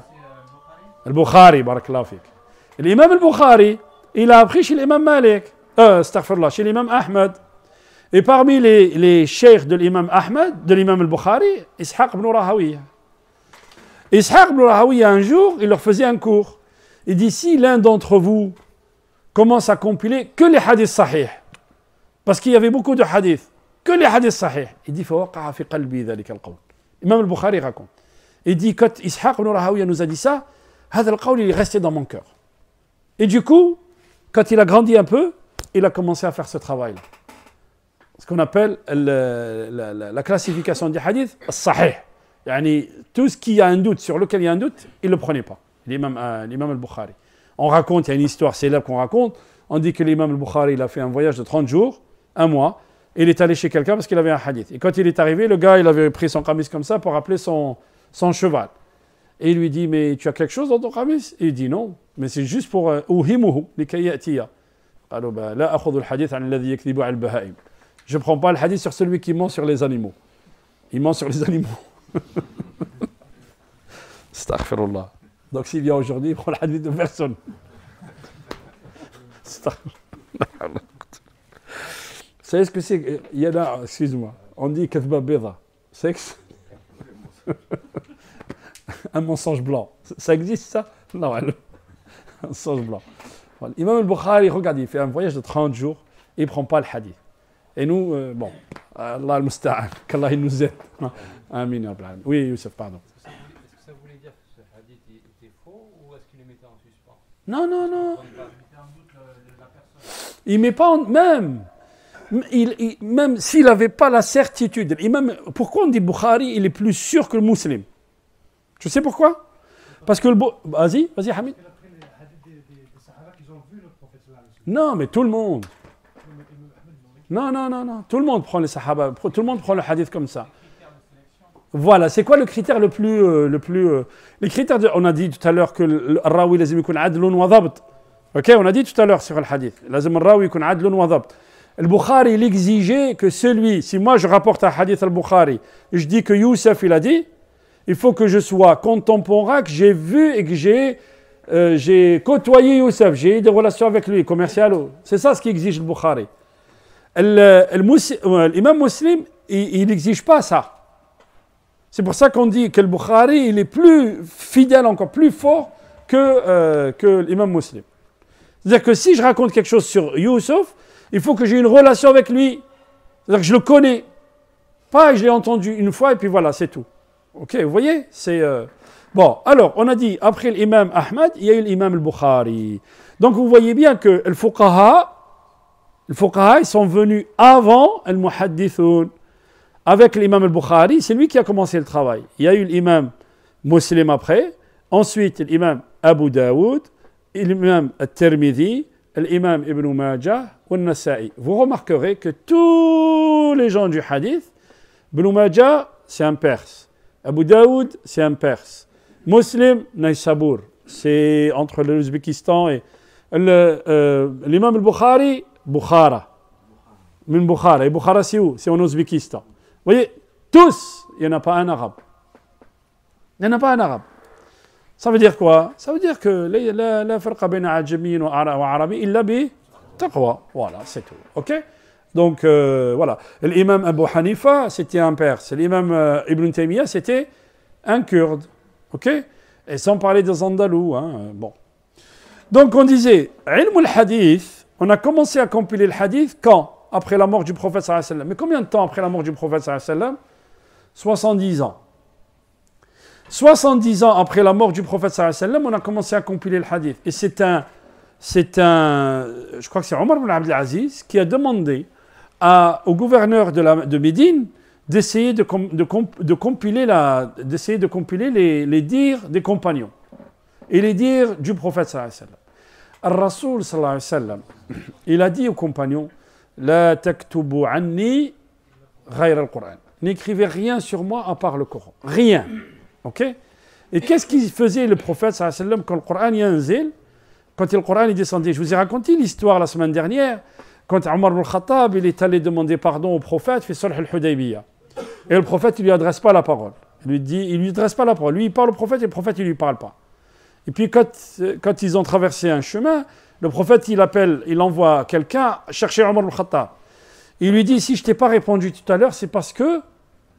البخاري بارك الله فيك الإمام البخاري il a appris chez l'imam Malik, euh, astaghfirullah, chez l'imam Ahmed. Et parmi les, les sheikhs de l'imam Ahmed, de l'imam al-Bukhari, Ishaq ibn Rahawiya. Ishaq ibn Rahawiya, un jour, il leur faisait un cours. Il dit, si l'un d'entre vous commence à compiler que les hadiths sahih, parce qu'il y avait beaucoup de hadiths, que les hadiths sahih, il dit, فوقع في قلبي ذلك القول. Imam al-Bukhari raconte. Il dit, quand Ishaq ibn Rahawiya nous a dit ça, هذا القول il est resté dans mon cœur. Et du coup, quand il a grandi un peu, il a commencé à faire ce travail-là. Ce qu'on appelle la, classification des hadiths, sahih. Yani, tout ce qui a un doute, sur lequel il y a un doute, il ne le prenait pas. Euh, l'imam al-Bukhari. On raconte, il y a une histoire célèbre qu'on raconte. On dit que l'imam al-Bukhari, il a fait un voyage de 30 jours, un mois, et il est allé chez quelqu'un parce qu'il avait un hadith. Et quand il est arrivé, le gars, il avait pris son camis comme ça pour appeler son, son cheval. Et il lui dit, mais tu as quelque chose dans ton camis il dit, non mais c'est juste pour ouhimuhu likayatiya. Alors ben hadith Je prends pas le hadith sur celui qui ment sur les animaux. Il ment sur les animaux. *laughs* Astaghfirullah. Donc s'il vient aujourd'hui, il prend le hadith de personne. *laughs* savez ce que c'est Il y a là, excuse-moi, on dit kathba C'est Sexe *laughs* Un mensonge blanc. Ça existe ça Non, alors un *laughs* blanc. Imam al-Bukhari, regarde, il fait un voyage de 30 jours il ne prend pas le hadith. Et nous, euh, bon, Allah al-Musta'an, qu'Allah il nous aide. Hein. Amin. Oui, Youssef, pardon. Est-ce que ça voulait dire que ce hadith était faux ou est-ce qu'il le mettait en suspens Non, non, non. Il ne met pas en. Même il, même s'il n'avait pas la certitude, pourquoi on dit Bukhari, il est plus sûr que le musulman Tu sais pourquoi Parce que le. Vas-y, vas-y, Hamid. Non, mais tout le monde. Non, non, non, non. Tout le monde prend les sahaba, tout le monde prend le hadith comme ça. Voilà, c'est quoi le critère le plus. Euh, le plus euh, les critères on a dit tout à l'heure que le rawi lazim yakun adlun wa Ok, on a dit tout à l'heure sur le hadith. rawi Le Bukhari, il exigeait que celui, si moi je rapporte un hadith al-Bukhari, je dis que Youssef, il a dit, il faut que je sois contemporain, que j'ai vu et que j'ai euh, j'ai côtoyé Youssef, j'ai eu des relations avec lui, commerciales. C'est ça ce exige euh, euh, le Bukhari. L'imam musulman, il n'exige pas ça. C'est pour ça qu'on dit que le Bukhari, il est plus fidèle, encore plus fort que, l'imam musulman. C'est-à-dire que si je raconte quelque chose sur Youssef, il faut que j'ai une relation avec lui. C'est-à-dire que je le connais. Pas, je l'ai entendu une fois et puis voilà, c'est tout. Ok, vous voyez, c'est... Bon, alors, on a dit, après l'imam Ahmad, il y a eu l'imam al-Bukhari. Donc, vous voyez bien que les les fuqaha, ils sont venus avant al-muhaddithun. Avec l'imam al-Bukhari, c'est lui qui a commencé le travail. Il y a eu l'imam muslim après, ensuite l'imam Abu Daoud, l'imam al-Tirmidhi, l'imam Ibn Majah al-Nasa'i. Vous remarquerez que tous les gens du hadith, Ibn Majah, c'est un perse. Abu Daoud, c'est un perse. Muslim Naïsabour, c'est entre l'Ouzbékistan et euh, l'imam al-Bukhari, Bukhara. Min Bukhara. Et Bukhara, c'est où C'est en Ouzbékistan. Vous voyez, tous, il n'y en a pas un arabe. Il n'y en a pas un arabe. Ça veut dire quoi Ça veut dire que la farqa bayna ajmin wa arabi il la taqwa. Voilà, c'est tout. OK Donc euh, voilà, l'imam Abu Hanifa, c'était un perse. L'imam euh, Ibn Taymiyyah, c'était un kurde. Ok Et sans parler des Andalous. Hein, euh, bon. Donc on disait, ilm hadith on a commencé à compiler le hadith quand Après la mort du prophète sallallahu Mais combien de temps après la mort du prophète sallallahu 70 ans. 70 ans après la mort du prophète sallallahu alayhi on a commencé à compiler le hadith. Et c'est un, c'est un, je crois que c'est Omar ibn Abdelaziz qui a demandé au gouverneur de, de Médine d'essayer de, de, compiler, la, de compiler les, les, dires des compagnons et les dires du prophète sallallahu alayhi wa sallam. sallallahu alayhi sallam, il a dit aux compagnons, La taktubu anni ghayr al-Qur'an. N'écrivez rien sur moi à part le Coran. Rien. Ok Et qu'est-ce qu'il faisait le prophète sallallahu alayhi sallam quand le Coran zèle Quand le Coran est descendu, je vous ai raconté l'histoire la semaine dernière, quand Omar al-Khattab, il est allé demander pardon au prophète, fait sulh al-Hudaybiyah. Et le prophète, il lui adresse pas la parole. Il lui dit, il lui adresse pas la parole. Lui, il parle au prophète et le prophète, il lui parle pas. Et puis, quand, ils ont traversé un chemin, le prophète, il appelle, il envoie quelqu'un chercher Omar al-Khattab. Il lui dit, si je t'ai pas répondu tout à l'heure, c'est parce que,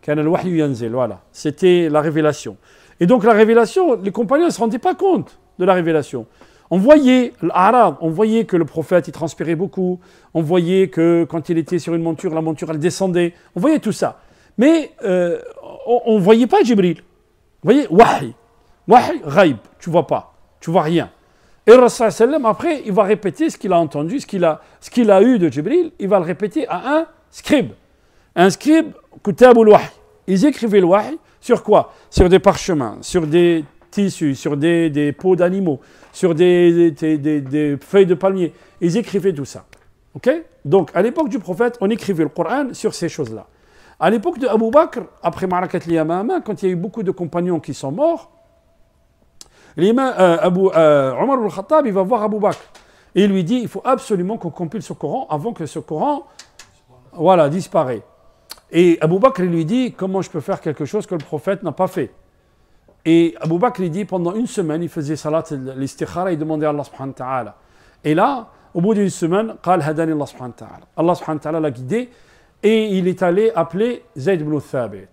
voilà, c'était la révélation. Et donc, la révélation, les compagnons ne se rendaient pas compte de la révélation. On voyait l'arabe, on voyait que le prophète il transpirait beaucoup, on voyait que quand il était sur une monture, la monture elle descendait, on voyait tout ça. Mais euh, on ne voyait pas Jibril. Vous voyez, wahi. Wahi, raïb. Tu ne vois pas. Tu ne vois rien. Et le sallam, après, il va répéter ce qu'il a entendu, ce qu'il a, qu'il a, eu de Jibril. Il va le répéter à un scribe. Un scribe, al wahi. Ils écrivaient le wahi sur quoi Sur des parchemins, sur des tissus, sur des, des peaux d'animaux, sur des, des, des, feuilles de palmier. Ils écrivaient tout ça. ok Donc, à l'époque du prophète, on écrivait le Coran sur ces choses-là. À l'époque de Abu Bakr, après Marakat Yamama, quand il y a eu beaucoup de compagnons qui sont morts, euh, euh, Omar al-Khattab, il va voir Abu Bakr. Et il lui dit, il faut absolument qu'on compile ce Coran avant que ce Coran voilà, disparaisse." Et Abu Bakr lui dit, comment je peux faire quelque chose que le prophète n'a pas fait Et Abu Bakr il dit, pendant une semaine, il faisait salat l'istikhara, il demandait à Allah subhanahu ta'ala. Et là, au bout d'une semaine, Allah subhanahu ta'ala l'a guidé, et il est allé appeler Zayd ibn Thabit.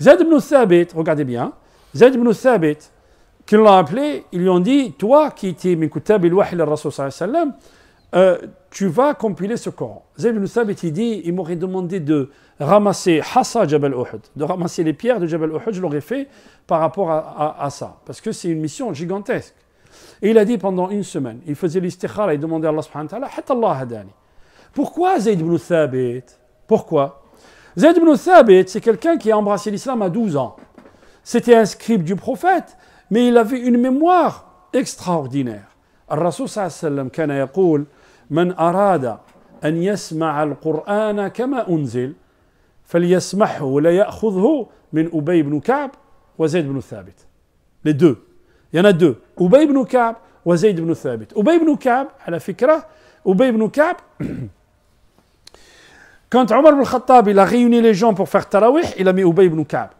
Zayd ibn Thabit, regardez bien, Zayd ibn Thabit, qui l'a appelé, ils lui ont dit Toi qui étais Minkutab al wahil al-Rasul sallam, euh, tu vas compiler ce Coran. Zayd ibn Thabit, il dit Il m'aurait demandé de ramasser Hassa Jabal Uhud, de ramasser les pierres de Jabal Uhud, je l'aurais fait par rapport à, à, ça, parce que c'est une mission gigantesque. Et il a dit pendant une semaine, il faisait l'istikhara, il demandait à Allah subhanahu wa ta'ala, Allah Pourquoi Zayd ibn Thabit Pourquoi Zayd ibn Thabit, c'est quelqu'un qui a embrassé l'islam à 12 ans. C'était un scribe du prophète, mais il avait une mémoire extraordinaire. الرسول صلى الله عليه وسلم كان يقول من أراد أن يسمع القرآن كما أنزل فليسمعه ولا يأخذه من أبي بن كعب وزيد بن ثابت les deux il y en a deux أبي بن كعب وزيد بن ثابت أبي بن كعب على فكرة أبي بن كعب Quand Omar ibn Khattab a réuni les gens pour faire Tarawih, il a mis Ubay ibn Ka'b.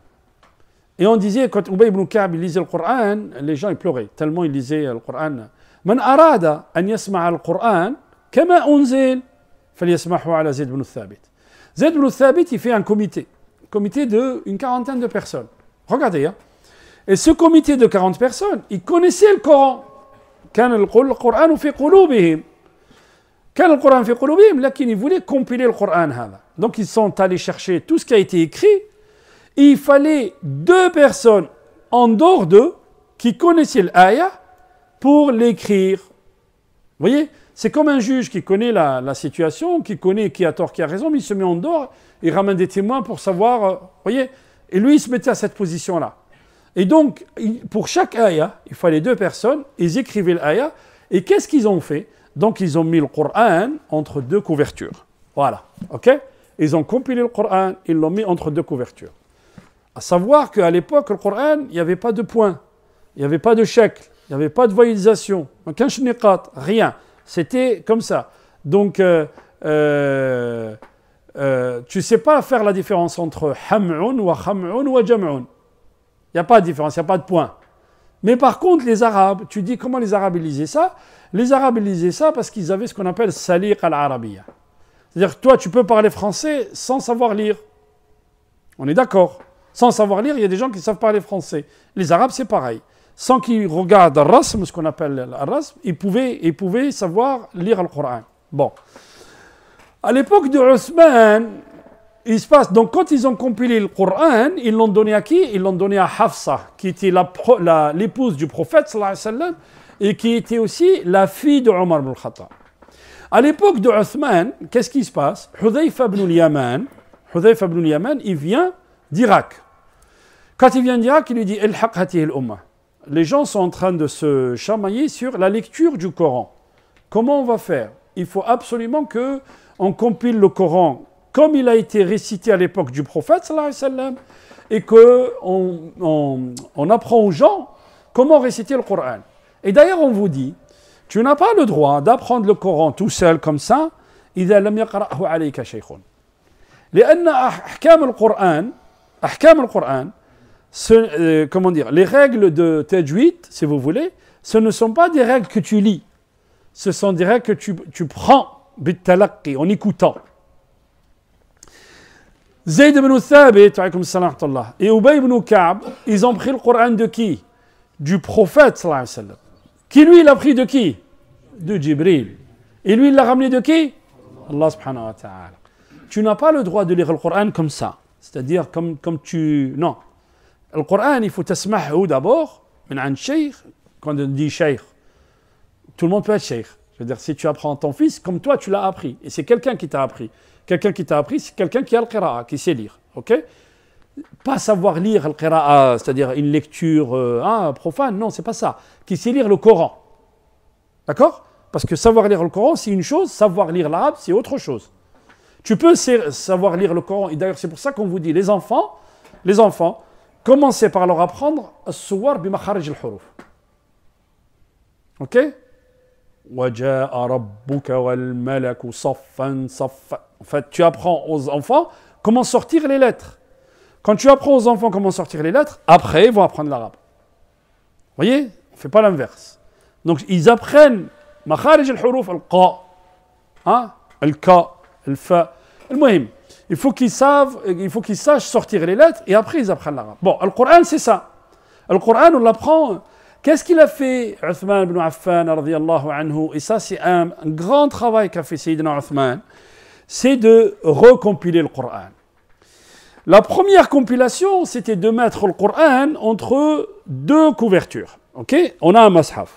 Et on disait, quand Ubay ibn Ka'b lisait le Coran, les gens pleuraient, tellement ils lisait le Coran. من arada an Coran, al-Qur'an ala Zaid ibn Thabit, il fait un comité. Un comité d'une quarantaine de personnes. Regardez. Hein. Et ce comité de 40 personnes, ils connaissaient le Coran. كان القرآن في قلوبهم كان القران في قلوبهم لكن voulait compiler le هذا donc ils sont allés chercher tout ce qui a été écrit il fallait deux personnes en dehors d'eux qui connaissaient l'aya pour l'écrire vous voyez c'est comme un juge qui connaît la, situation, qui connaît qui a tort, qui a raison, mais il se met en dehors, il ramène des témoins pour savoir, euh, vous voyez, et lui il se mettait à cette position-là. Et donc, pour chaque aya il fallait deux personnes, ils écrivaient l'aya. et qu'est-ce qu'ils ont fait donc ils ont mis le Coran entre deux couvertures. Voilà, ok Ils ont compilé le Coran, ils l'ont mis entre deux couvertures. À savoir qu'à l'époque, le Coran, il n'y avait pas de points, il n'y avait pas de chèque, il n'y avait pas de voyalisation, rien. C'était comme ça. Donc, euh, euh, euh, tu ne sais pas faire la différence entre ham'un ou ham'un ou jam'un. Il n'y a pas de différence, il n'y a pas de points. Mais par contre, les Arabes, tu dis comment les Arabes ça les Arabes, lisaient ça parce qu'ils avaient ce qu'on appelle salir al-arabiyya. C'est-à-dire toi, tu peux parler français sans savoir lire. On est d'accord. Sans savoir lire, il y a des gens qui savent parler français. Les Arabes, c'est pareil. Sans qu'ils regardent rasm, ce qu'on appelle rasm, ils pouvaient, ils pouvaient savoir lire le Coran. Bon. À l'époque de Othman, il se passe. Donc, quand ils ont compilé le Coran, ils l'ont donné à qui Ils l'ont donné à Hafsa, qui était l'épouse du prophète, sallallahu alayhi wa sallam, et qui était aussi la fille de Omar ibn Khattab. À l'époque de Othman, qu'est-ce qui se passe Hudayfa ibn al-Yaman, il vient d'Irak. Quand il vient d'Irak, il lui dit El al Les gens sont en train de se chamailler sur la lecture du Coran. Comment on va faire Il faut absolument que on compile le Coran comme il a été récité à l'époque du prophète et que apprend aux gens comment réciter le Coran. Et d'ailleurs, on vous dit, tu n'as pas le droit d'apprendre le Coran tout seul comme ça, إذا لم يقرأه عليك شيخ. لأن أحكام القرآن euh, comment dire, les règles de tajwid, si vous voulez, ce ne sont pas des règles que tu lis. Ce sont des règles que tu, tu prends بالتلقي, en écoutant. Zayd ibn Thabit, et Ubay ibn Ka'b, ils ont pris le Coran de qui Du prophète, sallallahu alayhi wa sallam. Qui lui, l'a appris pris de qui De Jibril. Et lui, il l'a ramené de qui Allah subhanahu wa ta'ala. Tu n'as pas le droit de lire le Coran comme ça. C'est-à-dire comme, comme tu... Non. Le Coran, il faut ou d'abord, mais un sheikh, quand on dit sheikh, tout le monde peut être sheikh. C'est-à-dire si tu apprends ton fils, comme toi, tu l'as appris. Et c'est quelqu'un qui t'a appris. Quelqu'un qui t'a appris, c'est quelqu'un qui a le qui sait lire. ok pas savoir lire al qiraa c'est-à-dire une lecture euh, hein, profane, non, c'est pas ça. Qui sait lire le Coran. D'accord Parce que savoir lire le Coran, c'est une chose, savoir lire l'arabe, c'est autre chose. Tu peux savoir lire le Coran, et d'ailleurs, c'est pour ça qu'on vous dit, les enfants, les enfants, commencez par leur apprendre As-Suwar bi al-Huruf. Ok En fait, tu apprends aux enfants comment sortir les lettres. Quand tu apprends aux enfants comment sortir les lettres, après, ils vont apprendre l'arabe. Vous voyez On ne fait pas l'inverse. Donc, ils apprennent al-huruf al-qa, hein al al-fa. Il faut qu'ils savent, il faut qu'ils sachent sortir les lettres et après ils apprennent l'arabe. Bon, le Coran c'est ça. Le Coran on l'apprend. Qu'est-ce qu'il a fait Uthman ibn Affan anhu Et ça c'est un, grand travail qu'a fait Sayyidina Uthman, c'est de recompiler le Coran. La première compilation, c'était de mettre le Coran entre deux couvertures. Ok On a un mashaf.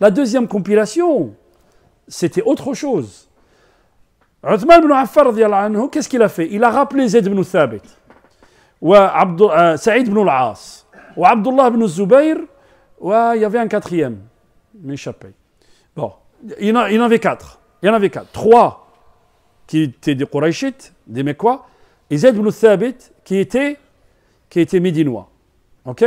La deuxième compilation, c'était autre chose. Uthman ibn Affar, qu'est-ce qu'il a fait Il a rappelé Zayd ibn Thabit, ou euh, Saïd ibn al-As, ou Abdullah ibn Zubayr, ou il y avait un quatrième, m'échappait. Bon, il y en avait quatre. Il y en avait quatre. Trois qui étaient des Qurayshites, des Mekwa, Izad ibn Thabit, qui était, qui était médinois. Ok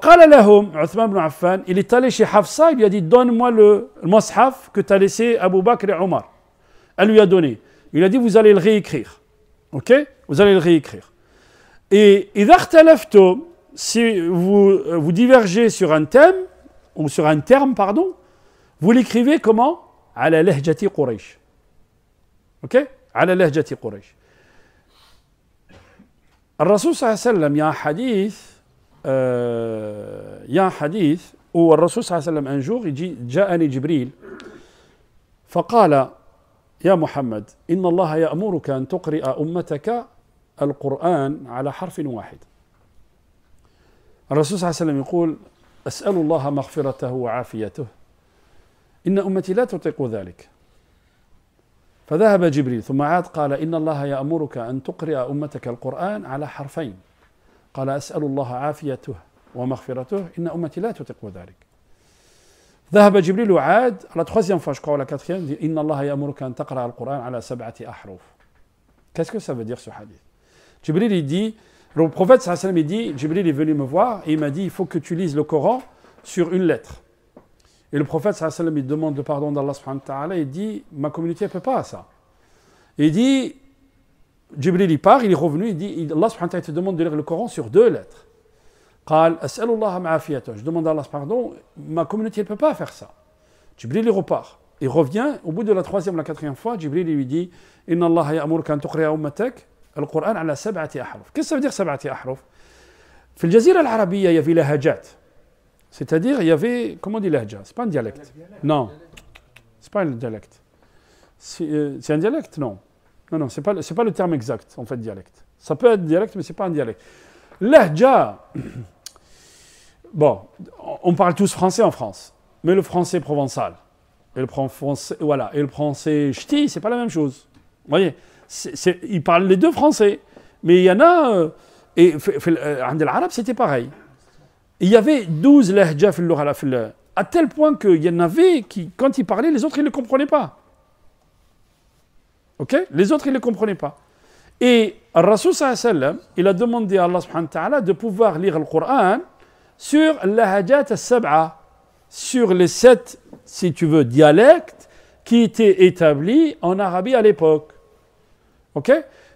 qala lahum Uthman ibn Affan il est allé chez Hafsa il lui a dit donne-moi le, le que tu as laissé Abu Bakr et Omar elle lui a donné il a dit vous allez le réécrire ok vous allez le réécrire et إذا si vous, vous divergez sur un thème ou sur un terme pardon vous l'écrivez comment على لهجة قريش ok على لهجة قريش الرسول صلى الله عليه وسلم يا حديث آه، يا حديث والرسول صلى الله عليه وسلم أنجوغ جاءني جبريل فقال يا محمد إن الله يأمرك أن تقرئ أمتك القرآن على حرف واحد الرسول صلى الله عليه وسلم يقول أسأل الله مغفرته وعافيته إن أمتي لا تطيق ذلك فذهب جبريل ثم عاد قال ان الله يامرك ان تقرئ امتك القران على حرفين قال اسال الله عافيته ومغفرته ان امتي لا تطيق ذلك ذهب جبريل وعاد لا تخزن فاشكو ولا ان الله يامرك ان تقرا القران على سبعه احرف كاسكو سا فيدير سو حديث جبريل يدي لو بروفيت صلى الله عليه وسلم يدي جبريل يفوني مو فوار اي ما دي فو كو تو ليز لو كوران سور اون lettre Et le prophète, sallam, il demande le pardon d'Allah subhanahu il dit, ma communauté ne peut pas ça. Il dit, Jibril il part, il est revenu, il dit, Allah te demande de lire le Coran sur deux lettres. Je demande à Allah pardon, ma communauté ne peut pas faire ça. Jibril il repart. Il revient, au bout de la troisième, la quatrième fois, Jibril lui dit, quran Qu'est-ce que ça veut dire sab'ati ahruf il y c'est-à-dire, il y avait, comment on dit l'ahja C'est pas un dialecte. Non, c'est pas un dialecte. Euh, c'est un dialecte, non. Non, non, c'est pas, pas le terme exact, en fait, dialecte. Ça peut être dialecte, mais ce n'est pas un dialecte. L'ahja, *clears throat* bon, on parle tous français en France, mais le français provençal et le français, voilà, et le français ch'ti, c'est pas la même chose. Vous voyez, ils parlent les deux français, mais il y en a, euh, et l'arabe euh, c'était pareil il y avait 12 lahjahs, à tel point qu'il y en avait qui, quand ils parlaient, les autres, ils ne comprenaient pas. Ok Les autres, ils ne comprenaient pas. Et Rasul sallam, il a demandé à Allah subhanahu ta'ala de pouvoir lire le Coran sur l'ahajat al-sab'a, sur les sept, si tu veux, dialectes qui étaient établis en Arabie à l'époque. Ok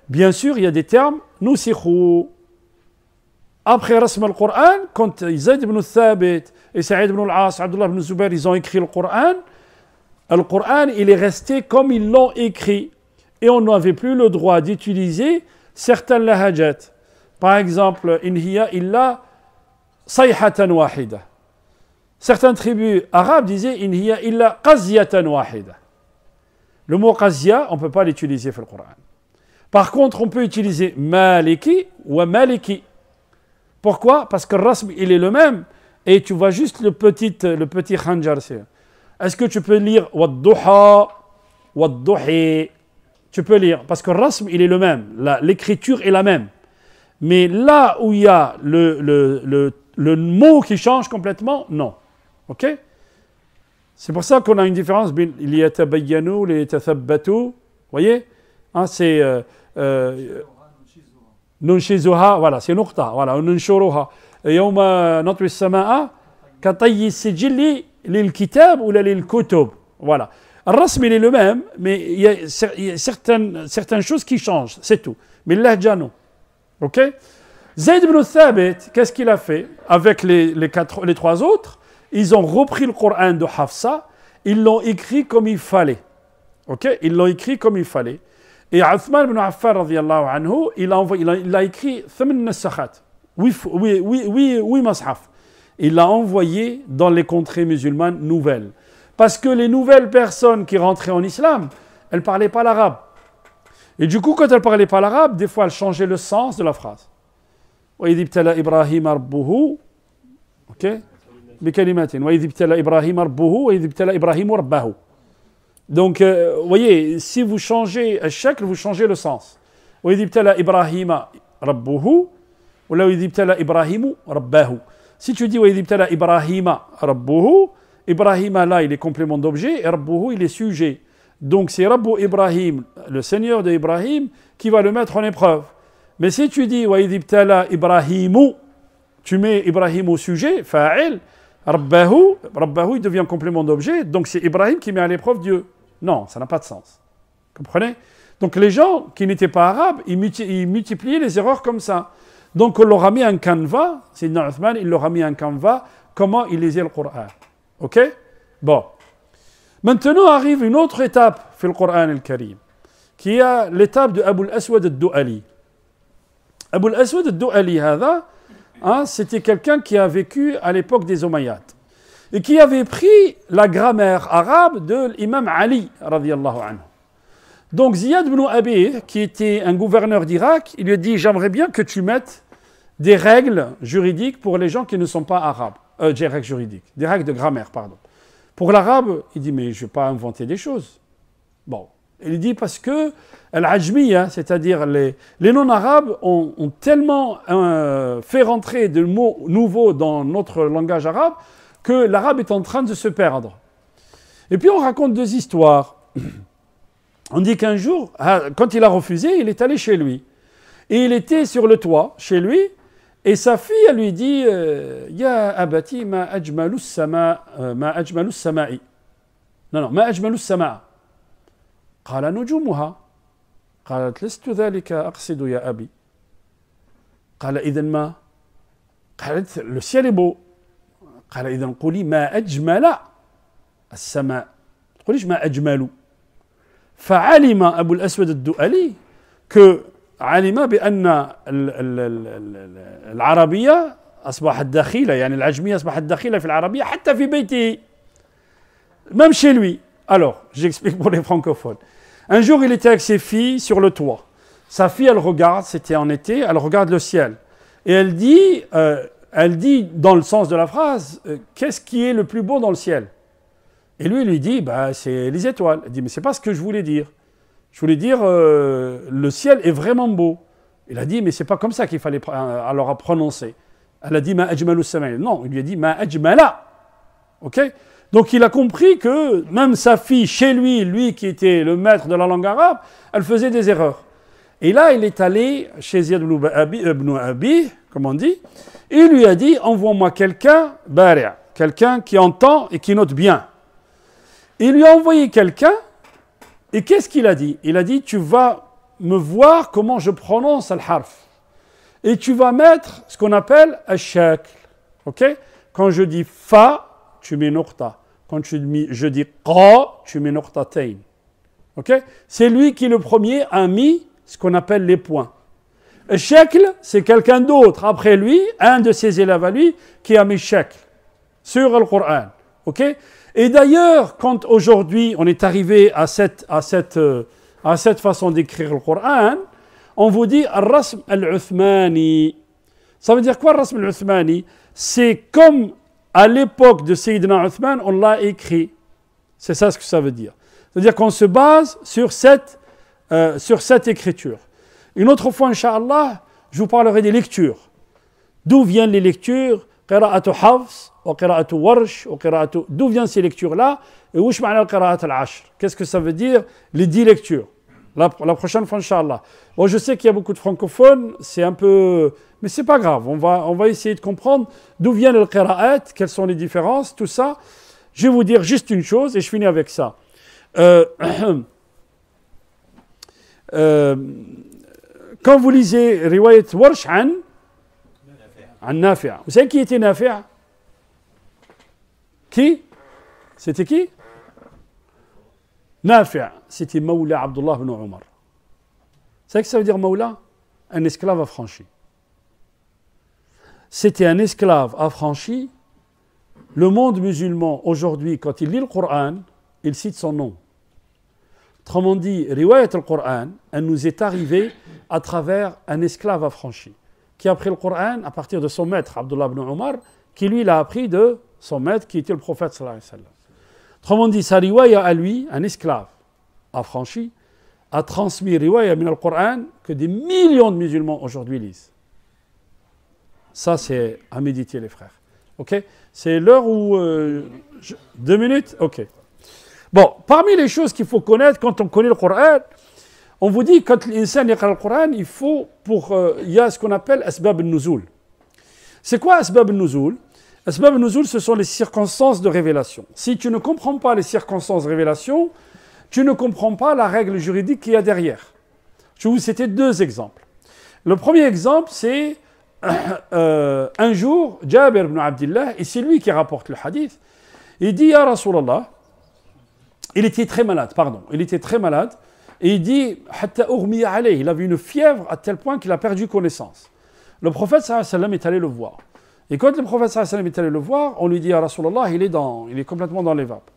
Bien sûr, il y a des termes, nous nusikhou, après Rasm al-Qur'an, quand Zayd ibn Thabit et Saïd ibn al-As, Abdullah ibn Zubair, ils ont écrit le Qur'an, le Qur'an, il est resté comme ils l'ont écrit. Et on n'avait plus le droit d'utiliser certains lahajat. Par exemple, Inhiya illa sayhatan wahida. Certaines tribus arabes disaient Inhiya illa qaziyatan wahida. Le mot qazia, on ne peut pas l'utiliser dans le Coran. Par contre, on peut utiliser maliki ou maliki. Pourquoi Parce que rasm, il est le même. Et tu vois juste le petit, euh, le petit khanjar. Est-ce que tu peux lire Wadduha, Wadduhi Tu peux lire. Parce que rasm, il est le même. L'écriture est la même. Mais là où il y a le, le, mot qui change complètement, non. OK C'est pour ça qu'on a une différence. Il y a tabayyanu, il y a Vous voyez hein, C'est. Euh, euh, ننشزها voilà c'est نقطة voilà ننشرها يوم نطوي lil kitab السجل للكتاب lil للكتب voilà il est le même mais il y a certaines certaines choses qui changent c'est tout mais l'ahja non ok Zayd ibn Thabit qu'est-ce qu'il a fait avec les les trois autres ils ont repris le Coran de Hafsa ils l'ont écrit comme il fallait ok ils l'ont écrit comme il fallait et Uthman ibn Affar, anhu, il a, envoyé, il, a, il a écrit Oui, masraf. Il l'a envoyé dans les contrées musulmanes nouvelles. Parce que les nouvelles personnes qui rentraient en islam, elles ne parlaient pas l'arabe. Et du coup, quand elles ne parlaient pas l'arabe, des fois, elles changeaient le sens de la phrase. Ibrahim arbuhu, Ok Ibrahim arbouhu, Ibrahim donc, euh, vous voyez, si vous changez chaque, vous changez le sens. Ou Ibrahima Rabbuhu, ou là tala Ibrahimu Rabbahu. Si tu dis tala Ibrahima Rabbuhu, Ibrahima là il est complément d'objet et Rabbuhu il est sujet. Donc c'est Rabbu Ibrahim, le Seigneur de Ibrahim, qui va le mettre en épreuve. Mais si tu dis Idibtala Ibrahimu, tu mets Ibrahim au sujet, fa'il, Rabbahu, Rabbahu il devient complément d'objet, donc c'est Ibrahim qui met à l'épreuve Dieu. Non, ça n'a pas de sens. Comprenez Donc les gens qui n'étaient pas arabes, ils, multipliaient les erreurs comme ça. Donc on leur a mis un canevas, c'est Uthman, il leur a mis un canva comment ils lisaient le Coran. Ok Bon. Maintenant arrive une autre étape dans le Coran al-Karim, qui est l'étape de Abu aswad al-Du'ali. Abu aswad al-Du'ali, hein, c'était quelqu'un qui a vécu à l'époque des Omeyyades et qui avait pris la grammaire arabe de l'imam Ali, anhu. Donc Ziyad ibn Abi, qui était un gouverneur d'Irak, il lui dit J'aimerais bien que tu mettes des règles juridiques pour les gens qui ne sont pas arabes. Euh, des règles juridiques, des règles de grammaire, pardon. Pour l'arabe, il dit Mais je ne vais pas inventer des choses. Bon. Il dit Parce que l'ajmiya, c'est-à-dire les, les non-arabes, ont, tellement euh, fait rentrer de mots nouveaux dans notre langage arabe que l'arabe est en train de se perdre. Et puis on raconte deux histoires. *clears throat* On dit qu'un jour, ah, quand il a refusé, il est allé chez lui. Et il était sur le toit, chez lui, et sa fille, lui dit euh, Ya abati ma ajmalus sama, euh, ma sama'i. Non, non, ma ajmalus sama'a. قال نجومها قالت لست ذلك aqsidu ya abi. »« قال إذا ما le ciel est beau قال إذا قولي ما أجمل السماء تقوليش ما أجمل فعلم أبو الأسود الدؤلي كو علم بأن العربية أصبحت دخيلة يعني العجمية أصبحت دخيلة في العربية حتى في بيته même chez lui alors j'explique pour les francophones un jour il était avec ses filles sur le toit sa fille elle regarde c'était en été elle regarde le ciel et elle dit euh, elle dit dans le sens de la phrase, euh, qu'est-ce qui est le plus beau dans le ciel Et lui, il lui dit, bah, c'est les étoiles. Elle dit, mais c'est pas ce que je voulais dire. Je voulais dire, euh, le ciel est vraiment beau. Il a dit, mais c'est pas comme ça qu'il fallait euh, alors prononcer. Elle a dit, ma ajmalu Non, il lui a dit, ma ajmala. OK donc il a compris que même sa fille, chez lui, lui qui était le maître de la langue arabe, elle faisait des erreurs. Et là, il est allé chez ibn Abi, comme on dit, il lui a dit Envoie-moi quelqu'un, quelqu'un qui entend et qui note bien. Il lui a envoyé quelqu'un, et qu'est-ce qu'il a dit Il a dit Tu vas me voir comment je prononce al-harf. Et tu vas mettre ce qu'on appelle al Ok Quand je dis fa, tu mets nokta. Quand je dis, je dis qa, tu mets Ok C'est lui qui, le premier, a mis ce qu'on appelle les points. Shekel, c'est quelqu'un d'autre après lui, un de ses élèves à lui, qui a mis Shekel sur le Coran. Et d'ailleurs, quand aujourd'hui on est arrivé à cette, euh, façon d'écrire le Coran, on vous dit Rasm al-Uthmani. Ça veut dire quoi Rasm al-Uthmani C'est comme à l'époque de Sayyidina Uthman, on l'a écrit. C'est ça ce que ça veut dire. C'est-à-dire qu'on se base sur cette euh, écriture. Une autre fois, Inch'Allah, je vous parlerai des lectures. D'où viennent les lectures Hafs, ou Warsh, ou D'où viennent ces lectures-là Et où Qira'at al Qu'est-ce que ça veut dire les dix lectures la, prochaine fois, Inch'Allah. je sais qu'il y a beaucoup de francophones, c'est un peu. Mais c'est pas grave, on va, on va essayer de comprendre d'où viennent les Qira'at, quelles sont les différences, tout ça. Je vais vous dire juste une chose et je finis avec ça. euh, *clears throat* euh quand vous lisez Riwayat Warsh an, Nafia, vous savez qui était Nafia Qui C'était qui Nafia, c'était Maoula Abdullah ibn Omar. Vous savez ce que ça veut dire Maoula Un esclave affranchi. C'était un esclave affranchi. Le monde musulman, aujourd'hui, quand il lit le Coran, il cite son nom. Autrement dit, riwayat al-Qur'an, elle nous est arrivée à travers un esclave affranchi qui a pris le Coran à partir de son maître, Abdullah ibn Omar, qui lui l'a appris de son maître qui était le prophète sallallahu alayhi wa Autrement dit, sa riwayat à lui, un esclave affranchi, a transmis riwayat min al-Qur'an que des millions de musulmans aujourd'hui lisent. Ça, c'est à méditer, les frères. Ok C'est l'heure où. Euh, deux minutes Ok. Bon, parmi les choses qu'il faut connaître quand on connaît le Coran, on vous dit quand l'insan lit le Coran, il faut pour euh, il y a ce qu'on appelle asbab al-nuzul. C'est quoi asbab al-nuzul Asbab al-nuzul, ce sont les circonstances de révélation. Si tu ne comprends pas les circonstances de révélation, tu ne comprends pas la règle juridique qu'il y a derrière. Je vais vous citer deux exemples. Le premier exemple, c'est *coughs* euh, un jour, Jabir ibn Abdullah, et c'est lui qui rapporte le hadith, il dit à Rasulallah, il était très malade, pardon. Il était très malade. Et il dit, il avait une fièvre à tel point qu'il a perdu connaissance. Le prophète sallam est allé le voir. Et quand le prophète sallam est allé le voir, on lui dit, il est, dans, il est complètement dans les vapes.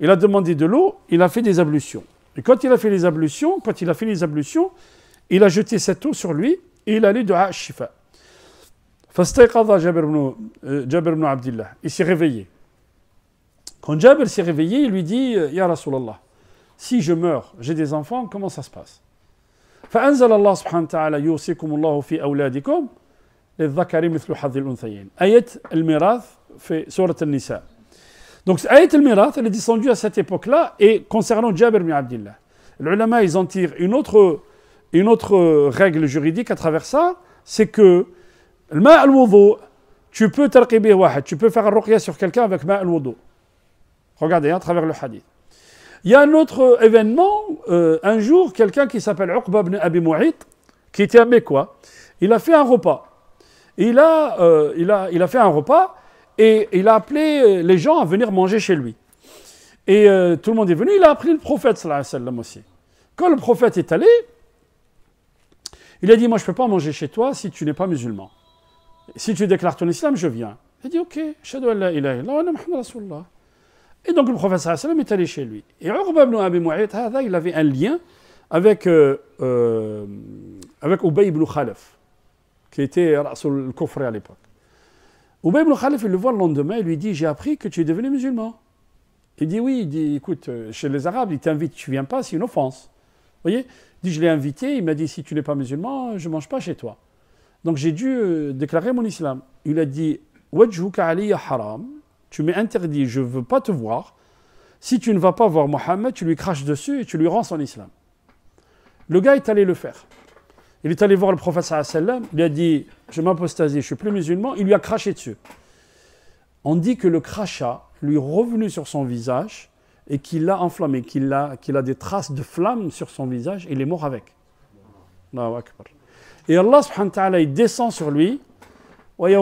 Il a demandé de l'eau, il a fait des ablutions. Et quand il a fait les ablutions, quand il a fait les ablutions, il a jeté cette eau sur lui et il lu de Shifa. Euh, il s'est réveillé. Quand Jabir s'est réveillé, il lui dit euh, Ya Rasulallah, si je meurs, j'ai des enfants, comment ça se passe فأنزل الله سبحانه وتعالى يوصيكم الله في أولادكم للذكر مثل حظ الأنثيين آية الميراث في سورة nisa Donc, Ayat al-Mirath, elle est descendue à cette époque-là, et concernant Jabir ibn Abdullah. L'ulama, ils en tirent une autre, une autre règle juridique à travers ça, c'est que le maal al tu peux tarqibir wahad, tu peux faire un ruqya sur quelqu'un avec ma al-wudu. Regardez, à travers le hadith. Il y a un autre euh, événement. Euh, un jour, quelqu'un qui s'appelle Uqba ibn Abi qui était à Mekwa, il a fait un repas. Il a, euh, il a, il a fait un repas et il a appelé les gens à venir manger chez lui. Et tout le monde est venu. Il a appris le prophète, sallallahu alayhi wa aussi. Quand le prophète est allé, il a dit, moi je ne peux pas manger chez toi si tu n'es pas musulman. Si tu déclares ton islam, je viens. Il a dit, ok, shadu il la ilaha Muhammad et donc le professeur sallam est allé chez lui. Et Urba ibn Abi il avait un lien avec, euh, euh avec ibn Khalaf, qui était sur le coffret à l'époque. Ubay ibn Khalaf, il le voit le lendemain, il lui dit J'ai appris que tu es devenu musulman. Il dit Oui, il dit Écoute, euh, chez les Arabes, ils t'invitent, tu ne viens pas, c'est une offense. voyez Il dit Je l'ai invité, il m'a dit Si tu n'es pas musulman, je ne mange pas chez toi. Donc j'ai dû euh, déclarer mon islam. Il a dit Wajhuka haram. Tu m'es interdit, je ne veux pas te voir. Si tu ne vas pas voir Mohammed, tu lui craches dessus et tu lui rends son islam. Le gars est allé le faire. Il est allé voir le prophète sallam, il a dit Je m'apostasie, je suis plus musulman. Il lui a craché dessus. On dit que le crachat lui est revenu sur son visage et qu'il l'a enflammé, qu'il a, a des traces de flammes sur son visage. Il est mort avec. Et Allah subhanahu wa descend sur lui le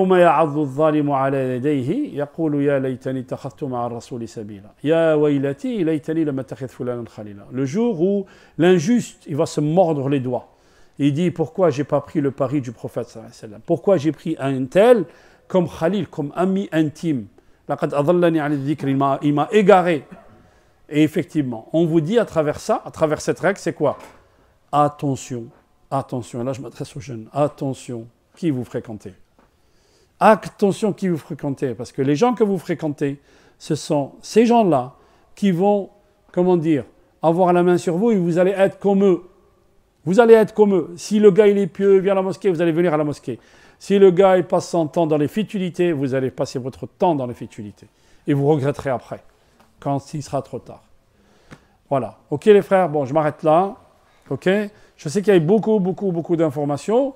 jour où l'injuste il va se mordre les doigts il dit pourquoi j'ai pas pris le pari du prophète pourquoi j'ai pris un tel comme khalil comme ami intime لقد il m'a égaré et effectivement on vous dit à travers ça à travers cette règle c'est quoi attention attention là je m'adresse aux jeunes attention qui vous fréquentez Attention qui vous fréquentez, parce que les gens que vous fréquentez, ce sont ces gens-là qui vont, comment dire, avoir la main sur vous et vous allez être comme eux. Vous allez être comme eux. Si le gars il est pieux, il vient à la mosquée, vous allez venir à la mosquée. Si le gars il passe son temps dans les futilités, vous allez passer votre temps dans les futilités. Et vous regretterez après, quand il sera trop tard. Voilà. Ok les frères, bon, je m'arrête là. Ok Je sais qu'il y a beaucoup, beaucoup, beaucoup d'informations.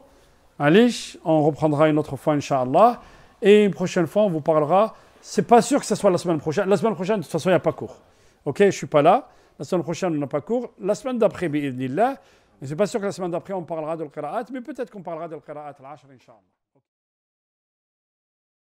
Allez, on reprendra une autre fois, Inch'Allah. Et une prochaine fois, on vous parlera. C'est pas sûr que ce soit la semaine prochaine. La semaine prochaine, de toute façon, il n'y a pas cours. Ok, je suis pas là. La semaine prochaine, on n'a pas cours. La semaine d'après, bi'idnillah. Mais ce n'est pas sûr que la semaine d'après, on parlera de l'qira'at, mais peut-être qu'on parlera de l'qira'at al